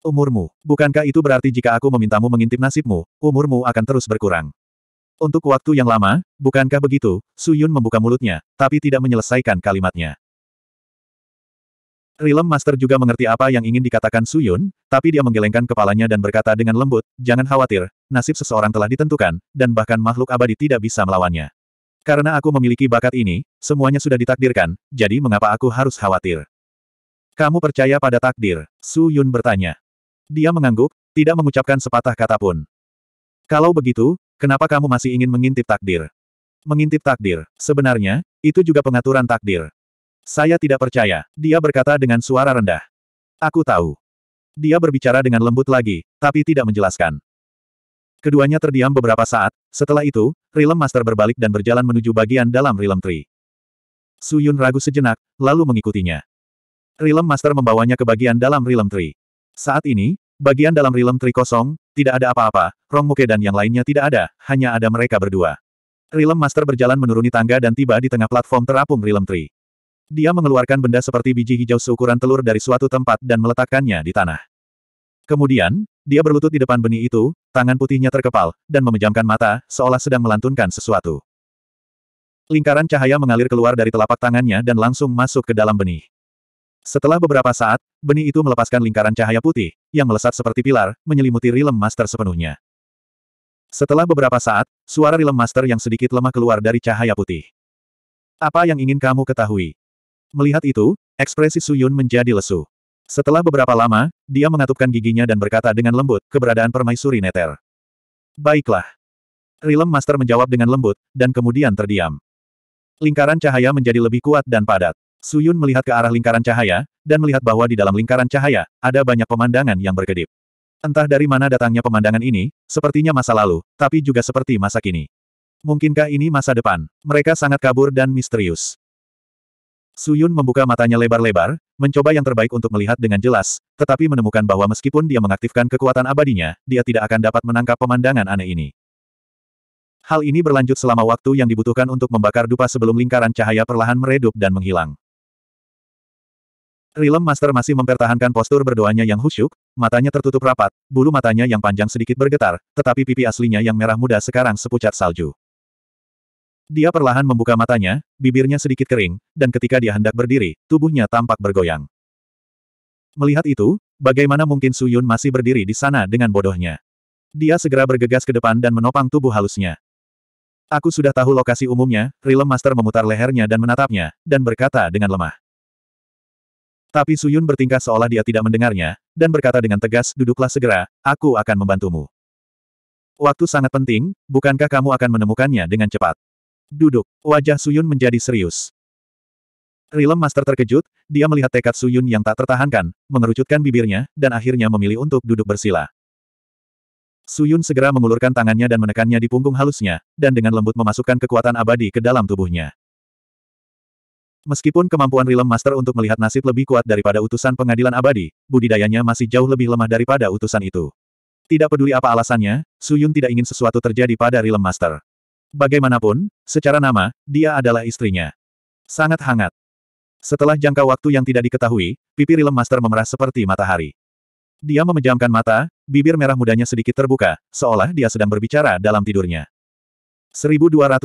Umurmu, bukankah itu berarti jika aku memintamu mengintip nasibmu, umurmu akan terus berkurang? Untuk waktu yang lama, bukankah begitu? Suyun membuka mulutnya, tapi tidak menyelesaikan kalimatnya. Rilem Master juga mengerti apa yang ingin dikatakan Su Yun, tapi dia menggelengkan kepalanya dan berkata dengan lembut, jangan khawatir, nasib seseorang telah ditentukan, dan bahkan makhluk abadi tidak bisa melawannya. Karena aku memiliki bakat ini, semuanya sudah ditakdirkan, jadi mengapa aku harus khawatir? Kamu percaya pada takdir? Su Yun bertanya. Dia mengangguk, tidak mengucapkan sepatah kata pun. Kalau begitu, kenapa kamu masih ingin mengintip takdir? Mengintip takdir, sebenarnya, itu juga pengaturan takdir. Saya tidak percaya, dia berkata dengan suara rendah. Aku tahu. Dia berbicara dengan lembut lagi, tapi tidak menjelaskan. Keduanya terdiam beberapa saat, setelah itu, Rilem Master berbalik dan berjalan menuju bagian dalam Rilem Tree. Suyun ragu sejenak, lalu mengikutinya. Rilem Master membawanya ke bagian dalam Rilem Tree. Saat ini, bagian dalam Rilem Tree kosong, tidak ada apa-apa, Rong Muke dan yang lainnya tidak ada, hanya ada mereka berdua. Rilem Master berjalan menuruni tangga dan tiba di tengah platform terapung Rilem Tree. Dia mengeluarkan benda seperti biji hijau seukuran telur dari suatu tempat dan meletakkannya di tanah. Kemudian, dia berlutut di depan benih itu, tangan putihnya terkepal, dan memejamkan mata, seolah sedang melantunkan sesuatu. Lingkaran cahaya mengalir keluar dari telapak tangannya dan langsung masuk ke dalam benih. Setelah beberapa saat, benih itu melepaskan lingkaran cahaya putih, yang melesat seperti pilar, menyelimuti rilem Master sepenuhnya. Setelah beberapa saat, suara rilem Master yang sedikit lemah keluar dari cahaya putih. Apa yang ingin kamu ketahui? Melihat itu, ekspresi Suyun menjadi lesu. Setelah beberapa lama, dia mengatupkan giginya dan berkata dengan lembut, keberadaan permaisuri neter. Baiklah. Rilem Master menjawab dengan lembut, dan kemudian terdiam. Lingkaran cahaya menjadi lebih kuat dan padat. Suyun melihat ke arah lingkaran cahaya, dan melihat bahwa di dalam lingkaran cahaya, ada banyak pemandangan yang berkedip. Entah dari mana datangnya pemandangan ini, sepertinya masa lalu, tapi juga seperti masa kini. Mungkinkah ini masa depan? Mereka sangat kabur dan misterius. Suyun membuka matanya lebar-lebar, mencoba yang terbaik untuk melihat dengan jelas, tetapi menemukan bahwa meskipun dia mengaktifkan kekuatan abadinya, dia tidak akan dapat menangkap pemandangan aneh ini. Hal ini berlanjut selama waktu yang dibutuhkan untuk membakar dupa sebelum lingkaran cahaya perlahan meredup dan menghilang. Rilem Master masih mempertahankan postur berdoanya yang khusyuk, matanya tertutup rapat, bulu matanya yang panjang sedikit bergetar, tetapi pipi aslinya yang merah muda sekarang sepucat salju. Dia perlahan membuka matanya, bibirnya sedikit kering, dan ketika dia hendak berdiri, tubuhnya tampak bergoyang. Melihat itu, bagaimana mungkin Suyun masih berdiri di sana dengan bodohnya? Dia segera bergegas ke depan dan menopang tubuh halusnya. Aku sudah tahu lokasi umumnya, Rilem Master memutar lehernya dan menatapnya, dan berkata dengan lemah. Tapi Suyun bertingkah seolah dia tidak mendengarnya, dan berkata dengan tegas, duduklah segera, aku akan membantumu. Waktu sangat penting, bukankah kamu akan menemukannya dengan cepat? Duduk. Wajah Suyun menjadi serius. rilem Master terkejut, dia melihat tekad Suyun yang tak tertahankan, mengerucutkan bibirnya, dan akhirnya memilih untuk duduk bersila. Suyun segera mengulurkan tangannya dan menekannya di punggung halusnya, dan dengan lembut memasukkan kekuatan abadi ke dalam tubuhnya. Meskipun kemampuan rilem Master untuk melihat nasib lebih kuat daripada utusan pengadilan abadi, budidayanya masih jauh lebih lemah daripada utusan itu. Tidak peduli apa alasannya, Suyun tidak ingin sesuatu terjadi pada rilem Master. Bagaimanapun, secara nama, dia adalah istrinya. Sangat hangat. Setelah jangka waktu yang tidak diketahui, pipi rilem Master memerah seperti matahari. Dia memejamkan mata, bibir merah mudanya sedikit terbuka, seolah dia sedang berbicara dalam tidurnya. 1250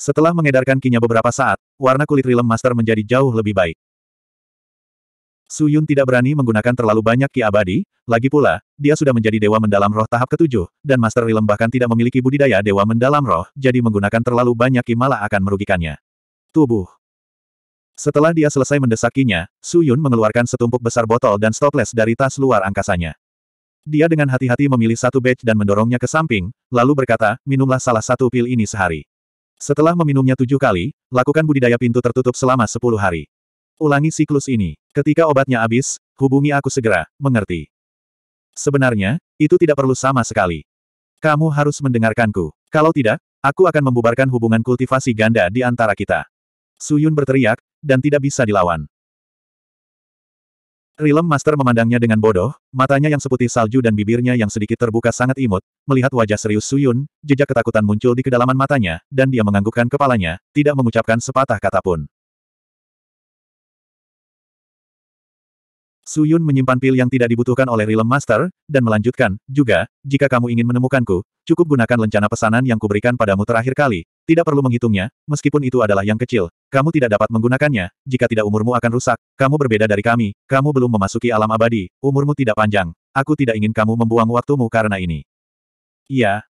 Setelah mengedarkan kinya beberapa saat, warna kulit rilem Master menjadi jauh lebih baik. Su Yun tidak berani menggunakan terlalu banyak ki abadi, lagi pula, dia sudah menjadi dewa mendalam roh tahap ketujuh, dan Master Rilem bahkan tidak memiliki budidaya dewa mendalam roh, jadi menggunakan terlalu banyak ki malah akan merugikannya. Tubuh. Setelah dia selesai mendesakinya, Su Yun mengeluarkan setumpuk besar botol dan stoples dari tas luar angkasanya. Dia dengan hati-hati memilih satu batch dan mendorongnya ke samping, lalu berkata, minumlah salah satu pil ini sehari. Setelah meminumnya tujuh kali, lakukan budidaya pintu tertutup selama sepuluh hari. Ulangi siklus ini. Ketika obatnya habis, hubungi aku segera, mengerti. Sebenarnya, itu tidak perlu sama sekali. Kamu harus mendengarkanku. Kalau tidak, aku akan membubarkan hubungan kultivasi ganda di antara kita. Suyun berteriak, dan tidak bisa dilawan. Rilem Master memandangnya dengan bodoh, matanya yang seputih salju dan bibirnya yang sedikit terbuka sangat imut, melihat wajah serius Suyun, jejak ketakutan muncul di kedalaman matanya, dan dia menganggukkan kepalanya, tidak mengucapkan sepatah kata pun. Su Yun menyimpan pil yang tidak dibutuhkan oleh Realm Master, dan melanjutkan, juga, jika kamu ingin menemukanku, cukup gunakan lencana pesanan yang kuberikan padamu terakhir kali, tidak perlu menghitungnya, meskipun itu adalah yang kecil, kamu tidak dapat menggunakannya, jika tidak umurmu akan rusak, kamu berbeda dari kami, kamu belum memasuki alam abadi, umurmu tidak panjang, aku tidak ingin kamu membuang waktumu karena ini. Iya.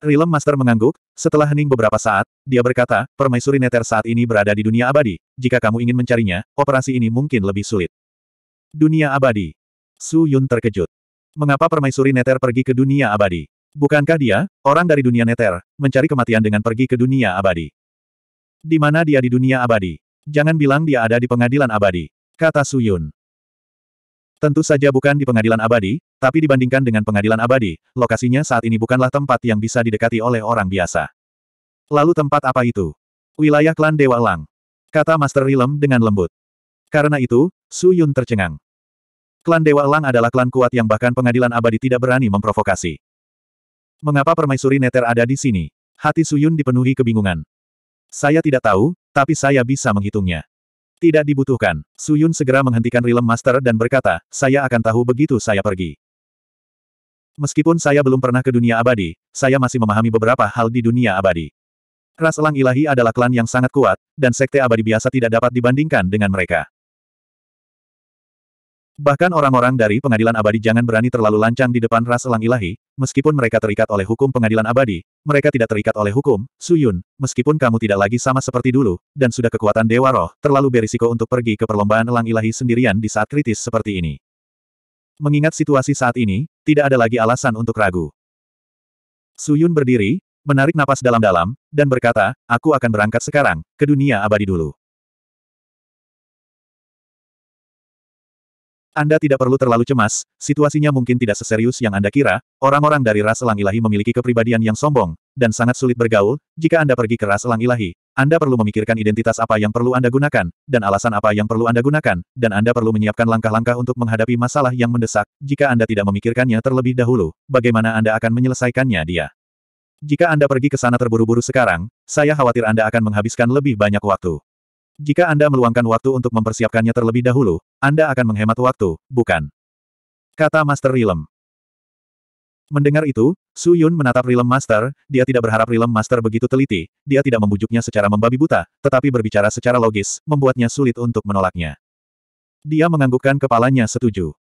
Realm Master mengangguk, setelah hening beberapa saat, dia berkata, permaisuri neter saat ini berada di dunia abadi, jika kamu ingin mencarinya, operasi ini mungkin lebih sulit. Dunia abadi. Su Yun terkejut. Mengapa permaisuri Neter pergi ke dunia abadi? Bukankah dia, orang dari dunia Neter, mencari kematian dengan pergi ke dunia abadi? Di mana dia di dunia abadi? Jangan bilang dia ada di pengadilan abadi, kata Su Yun. Tentu saja bukan di pengadilan abadi, tapi dibandingkan dengan pengadilan abadi, lokasinya saat ini bukanlah tempat yang bisa didekati oleh orang biasa. Lalu tempat apa itu? Wilayah klan Dewa Lang. Kata Master Rilem dengan lembut. Karena itu, Su Yun tercengang. Klan Dewa Elang adalah klan kuat yang bahkan pengadilan abadi tidak berani memprovokasi. Mengapa permaisuri Neter ada di sini? Hati Su Yun dipenuhi kebingungan. Saya tidak tahu, tapi saya bisa menghitungnya. Tidak dibutuhkan. Su Yun segera menghentikan Realm Master dan berkata, saya akan tahu begitu saya pergi. Meskipun saya belum pernah ke dunia abadi, saya masih memahami beberapa hal di dunia abadi. Ras Elang Ilahi adalah klan yang sangat kuat, dan Sekte Abadi biasa tidak dapat dibandingkan dengan mereka. Bahkan orang-orang dari pengadilan abadi jangan berani terlalu lancang di depan ras elang ilahi, meskipun mereka terikat oleh hukum pengadilan abadi, mereka tidak terikat oleh hukum, Suyun, meskipun kamu tidak lagi sama seperti dulu, dan sudah kekuatan Dewa Roh, terlalu berisiko untuk pergi ke perlombaan elang ilahi sendirian di saat kritis seperti ini. Mengingat situasi saat ini, tidak ada lagi alasan untuk ragu. Suyun berdiri, menarik napas dalam-dalam, dan berkata, aku akan berangkat sekarang, ke dunia abadi dulu. Anda tidak perlu terlalu cemas, situasinya mungkin tidak seserius yang Anda kira, orang-orang dari ras elang ilahi memiliki kepribadian yang sombong, dan sangat sulit bergaul, jika Anda pergi ke ras elang ilahi, Anda perlu memikirkan identitas apa yang perlu Anda gunakan, dan alasan apa yang perlu Anda gunakan, dan Anda perlu menyiapkan langkah-langkah untuk menghadapi masalah yang mendesak, jika Anda tidak memikirkannya terlebih dahulu, bagaimana Anda akan menyelesaikannya dia. Jika Anda pergi ke sana terburu-buru sekarang, saya khawatir Anda akan menghabiskan lebih banyak waktu. Jika Anda meluangkan waktu untuk mempersiapkannya terlebih dahulu, Anda akan menghemat waktu, bukan? Kata Master Rilem. Mendengar itu, Su Yun menatap Rilem Master, dia tidak berharap Rilem Master begitu teliti, dia tidak membujuknya secara membabi buta, tetapi berbicara secara logis, membuatnya sulit untuk menolaknya. Dia menganggukkan kepalanya setuju.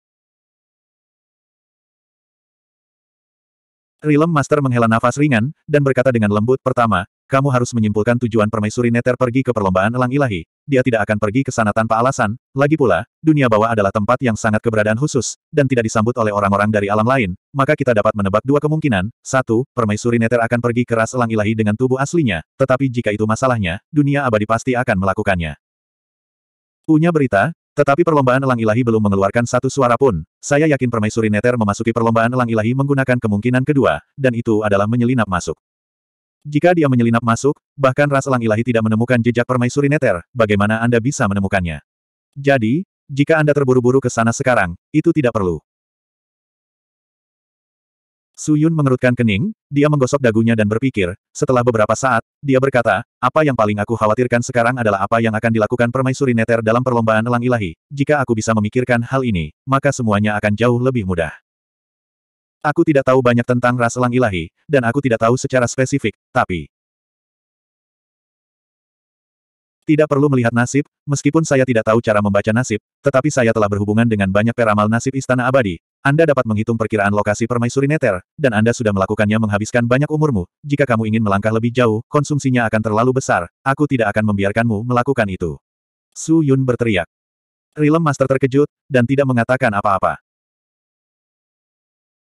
Rilem Master menghela nafas ringan, dan berkata dengan lembut pertama, kamu harus menyimpulkan tujuan permaisuri Neter pergi ke perlombaan elang ilahi, dia tidak akan pergi ke sana tanpa alasan, lagi pula, dunia bawah adalah tempat yang sangat keberadaan khusus, dan tidak disambut oleh orang-orang dari alam lain, maka kita dapat menebak dua kemungkinan, satu, permaisuri Neter akan pergi ke ras elang ilahi dengan tubuh aslinya, tetapi jika itu masalahnya, dunia abadi pasti akan melakukannya. Punya berita, tetapi perlombaan elang ilahi belum mengeluarkan satu suara pun. Saya yakin permaisuri Neter memasuki perlombaan elang ilahi menggunakan kemungkinan kedua, dan itu adalah menyelinap masuk. Jika dia menyelinap masuk, bahkan ras elang ilahi tidak menemukan jejak permaisuri neter, bagaimana Anda bisa menemukannya? Jadi, jika Anda terburu-buru ke sana sekarang, itu tidak perlu. Su Yun mengerutkan kening, dia menggosok dagunya dan berpikir, setelah beberapa saat, dia berkata, apa yang paling aku khawatirkan sekarang adalah apa yang akan dilakukan permaisuri neter dalam perlombaan elang ilahi. Jika aku bisa memikirkan hal ini, maka semuanya akan jauh lebih mudah. Aku tidak tahu banyak tentang ras elang ilahi, dan aku tidak tahu secara spesifik, tapi... Tidak perlu melihat nasib, meskipun saya tidak tahu cara membaca nasib, tetapi saya telah berhubungan dengan banyak peramal nasib Istana Abadi. Anda dapat menghitung perkiraan lokasi permaisuri neter, dan Anda sudah melakukannya menghabiskan banyak umurmu. Jika kamu ingin melangkah lebih jauh, konsumsinya akan terlalu besar. Aku tidak akan membiarkanmu melakukan itu. Su Yun berteriak. Rilem Master terkejut, dan tidak mengatakan apa-apa.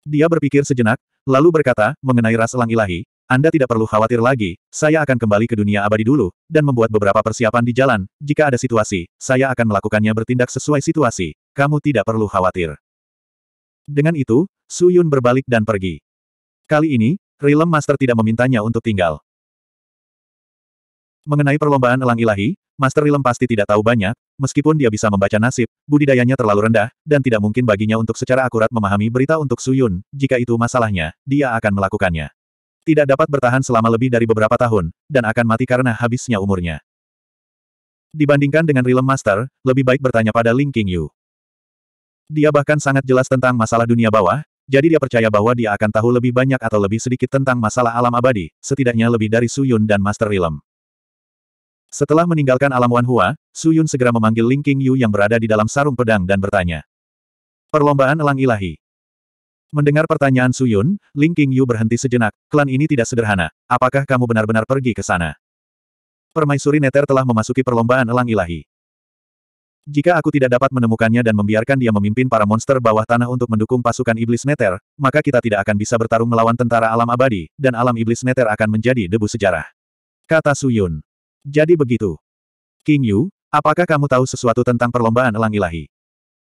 Dia berpikir sejenak, lalu berkata, mengenai ras elang ilahi, Anda tidak perlu khawatir lagi, saya akan kembali ke dunia abadi dulu, dan membuat beberapa persiapan di jalan, jika ada situasi, saya akan melakukannya bertindak sesuai situasi, kamu tidak perlu khawatir. Dengan itu, Su Yun berbalik dan pergi. Kali ini, Realm Master tidak memintanya untuk tinggal. Mengenai perlombaan elang ilahi, Master Realm pasti tidak tahu banyak, Meskipun dia bisa membaca nasib, budidayanya terlalu rendah, dan tidak mungkin baginya untuk secara akurat memahami berita untuk Suyun, jika itu masalahnya, dia akan melakukannya. Tidak dapat bertahan selama lebih dari beberapa tahun, dan akan mati karena habisnya umurnya. Dibandingkan dengan Realm Master, lebih baik bertanya pada Ling King Yu. Dia bahkan sangat jelas tentang masalah dunia bawah, jadi dia percaya bahwa dia akan tahu lebih banyak atau lebih sedikit tentang masalah alam abadi, setidaknya lebih dari Suyun dan Master Realm. Setelah meninggalkan alam Wan Hua, Su Yun segera memanggil Ling King Yu yang berada di dalam sarung pedang dan bertanya. Perlombaan elang ilahi. Mendengar pertanyaan Su Yun, Ling King Yu berhenti sejenak, klan ini tidak sederhana, apakah kamu benar-benar pergi ke sana? Permaisuri Neter telah memasuki perlombaan elang ilahi. Jika aku tidak dapat menemukannya dan membiarkan dia memimpin para monster bawah tanah untuk mendukung pasukan iblis neter, maka kita tidak akan bisa bertarung melawan tentara alam abadi, dan alam iblis neter akan menjadi debu sejarah. Kata Su Yun. Jadi begitu. King Yu, apakah kamu tahu sesuatu tentang perlombaan elang ilahi?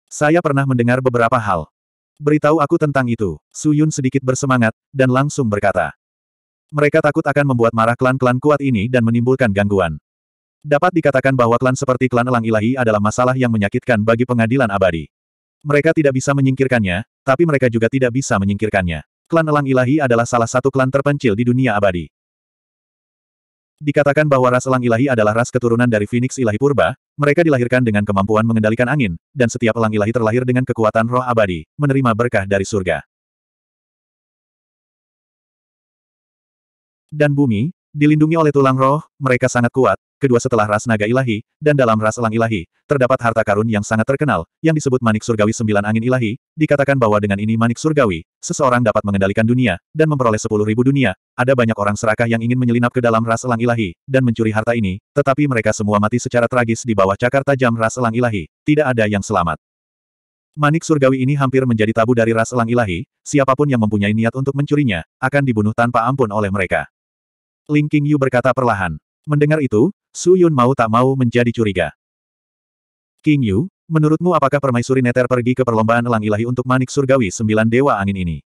Saya pernah mendengar beberapa hal. Beritahu aku tentang itu. Su Yun sedikit bersemangat, dan langsung berkata. Mereka takut akan membuat marah klan-klan kuat ini dan menimbulkan gangguan. Dapat dikatakan bahwa klan seperti klan elang ilahi adalah masalah yang menyakitkan bagi pengadilan abadi. Mereka tidak bisa menyingkirkannya, tapi mereka juga tidak bisa menyingkirkannya. Klan elang ilahi adalah salah satu klan terpencil di dunia abadi. Dikatakan bahwa ras elang ilahi adalah ras keturunan dari Phoenix ilahi purba, mereka dilahirkan dengan kemampuan mengendalikan angin, dan setiap elang ilahi terlahir dengan kekuatan roh abadi, menerima berkah dari surga. Dan bumi, dilindungi oleh tulang roh, mereka sangat kuat, kedua setelah ras naga ilahi, dan dalam ras elang ilahi, terdapat harta karun yang sangat terkenal, yang disebut manik surgawi sembilan angin ilahi, dikatakan bahwa dengan ini manik surgawi, seseorang dapat mengendalikan dunia, dan memperoleh sepuluh ribu dunia, ada banyak orang serakah yang ingin menyelinap ke dalam ras elang ilahi, dan mencuri harta ini, tetapi mereka semua mati secara tragis di bawah cakar tajam ras elang ilahi, tidak ada yang selamat. Manik surgawi ini hampir menjadi tabu dari ras elang ilahi, siapapun yang mempunyai niat untuk mencurinya, akan dibunuh tanpa ampun oleh mereka. Ling King Yu berkata perlahan. Mendengar itu, Su Yun mau tak mau menjadi curiga. King Yu, menurutmu apakah permaisuri Neter pergi ke perlombaan elang ilahi untuk manik surgawi sembilan dewa angin ini?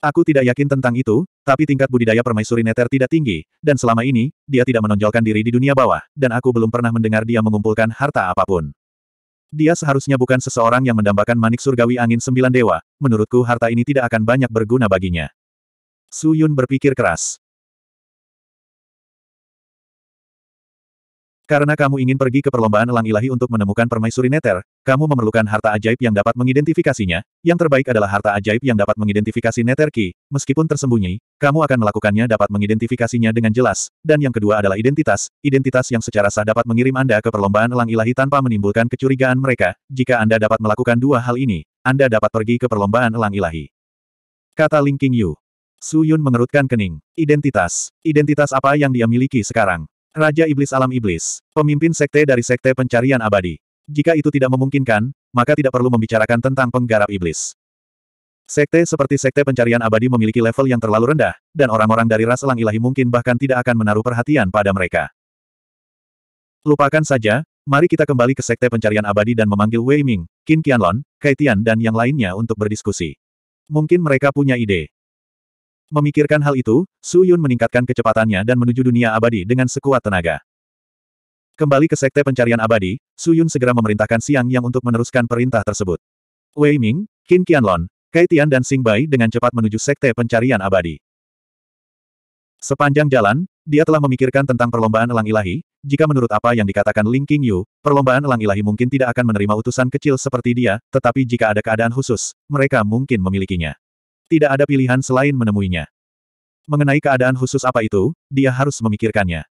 Aku tidak yakin tentang itu, tapi tingkat budidaya permaisuri Neter tidak tinggi, dan selama ini, dia tidak menonjolkan diri di dunia bawah, dan aku belum pernah mendengar dia mengumpulkan harta apapun. Dia seharusnya bukan seseorang yang mendambakan manik surgawi angin sembilan dewa, menurutku harta ini tidak akan banyak berguna baginya. Su Yun berpikir keras. Karena kamu ingin pergi ke perlombaan elang ilahi untuk menemukan permaisuri neter, kamu memerlukan harta ajaib yang dapat mengidentifikasinya, yang terbaik adalah harta ajaib yang dapat mengidentifikasi neter ki, meskipun tersembunyi, kamu akan melakukannya dapat mengidentifikasinya dengan jelas, dan yang kedua adalah identitas, identitas yang secara sah dapat mengirim Anda ke perlombaan elang ilahi tanpa menimbulkan kecurigaan mereka, jika Anda dapat melakukan dua hal ini, Anda dapat pergi ke perlombaan elang ilahi. Kata Ling King Yu. Su Yun mengerutkan kening. Identitas. Identitas apa yang dia miliki sekarang? Raja Iblis Alam Iblis, pemimpin sekte dari Sekte Pencarian Abadi. Jika itu tidak memungkinkan, maka tidak perlu membicarakan tentang penggarap iblis. Sekte seperti Sekte Pencarian Abadi memiliki level yang terlalu rendah, dan orang-orang dari ras elang ilahi mungkin bahkan tidak akan menaruh perhatian pada mereka. Lupakan saja, mari kita kembali ke Sekte Pencarian Abadi dan memanggil Wei Ming, Qin Qianlon, Kai Tian dan yang lainnya untuk berdiskusi. Mungkin mereka punya ide. Memikirkan hal itu, Su Yun meningkatkan kecepatannya dan menuju dunia abadi dengan sekuat tenaga. Kembali ke sekte pencarian abadi, Su Yun segera memerintahkan Siang Yang untuk meneruskan perintah tersebut. Wei Ming, Qin Qianlon, Kai Tian dan Xing Bai dengan cepat menuju sekte pencarian abadi. Sepanjang jalan, dia telah memikirkan tentang perlombaan elang ilahi, jika menurut apa yang dikatakan Ling King Yu, perlombaan elang ilahi mungkin tidak akan menerima utusan kecil seperti dia, tetapi jika ada keadaan khusus, mereka mungkin memilikinya. Tidak ada pilihan selain menemuinya. Mengenai keadaan khusus apa itu, dia harus memikirkannya.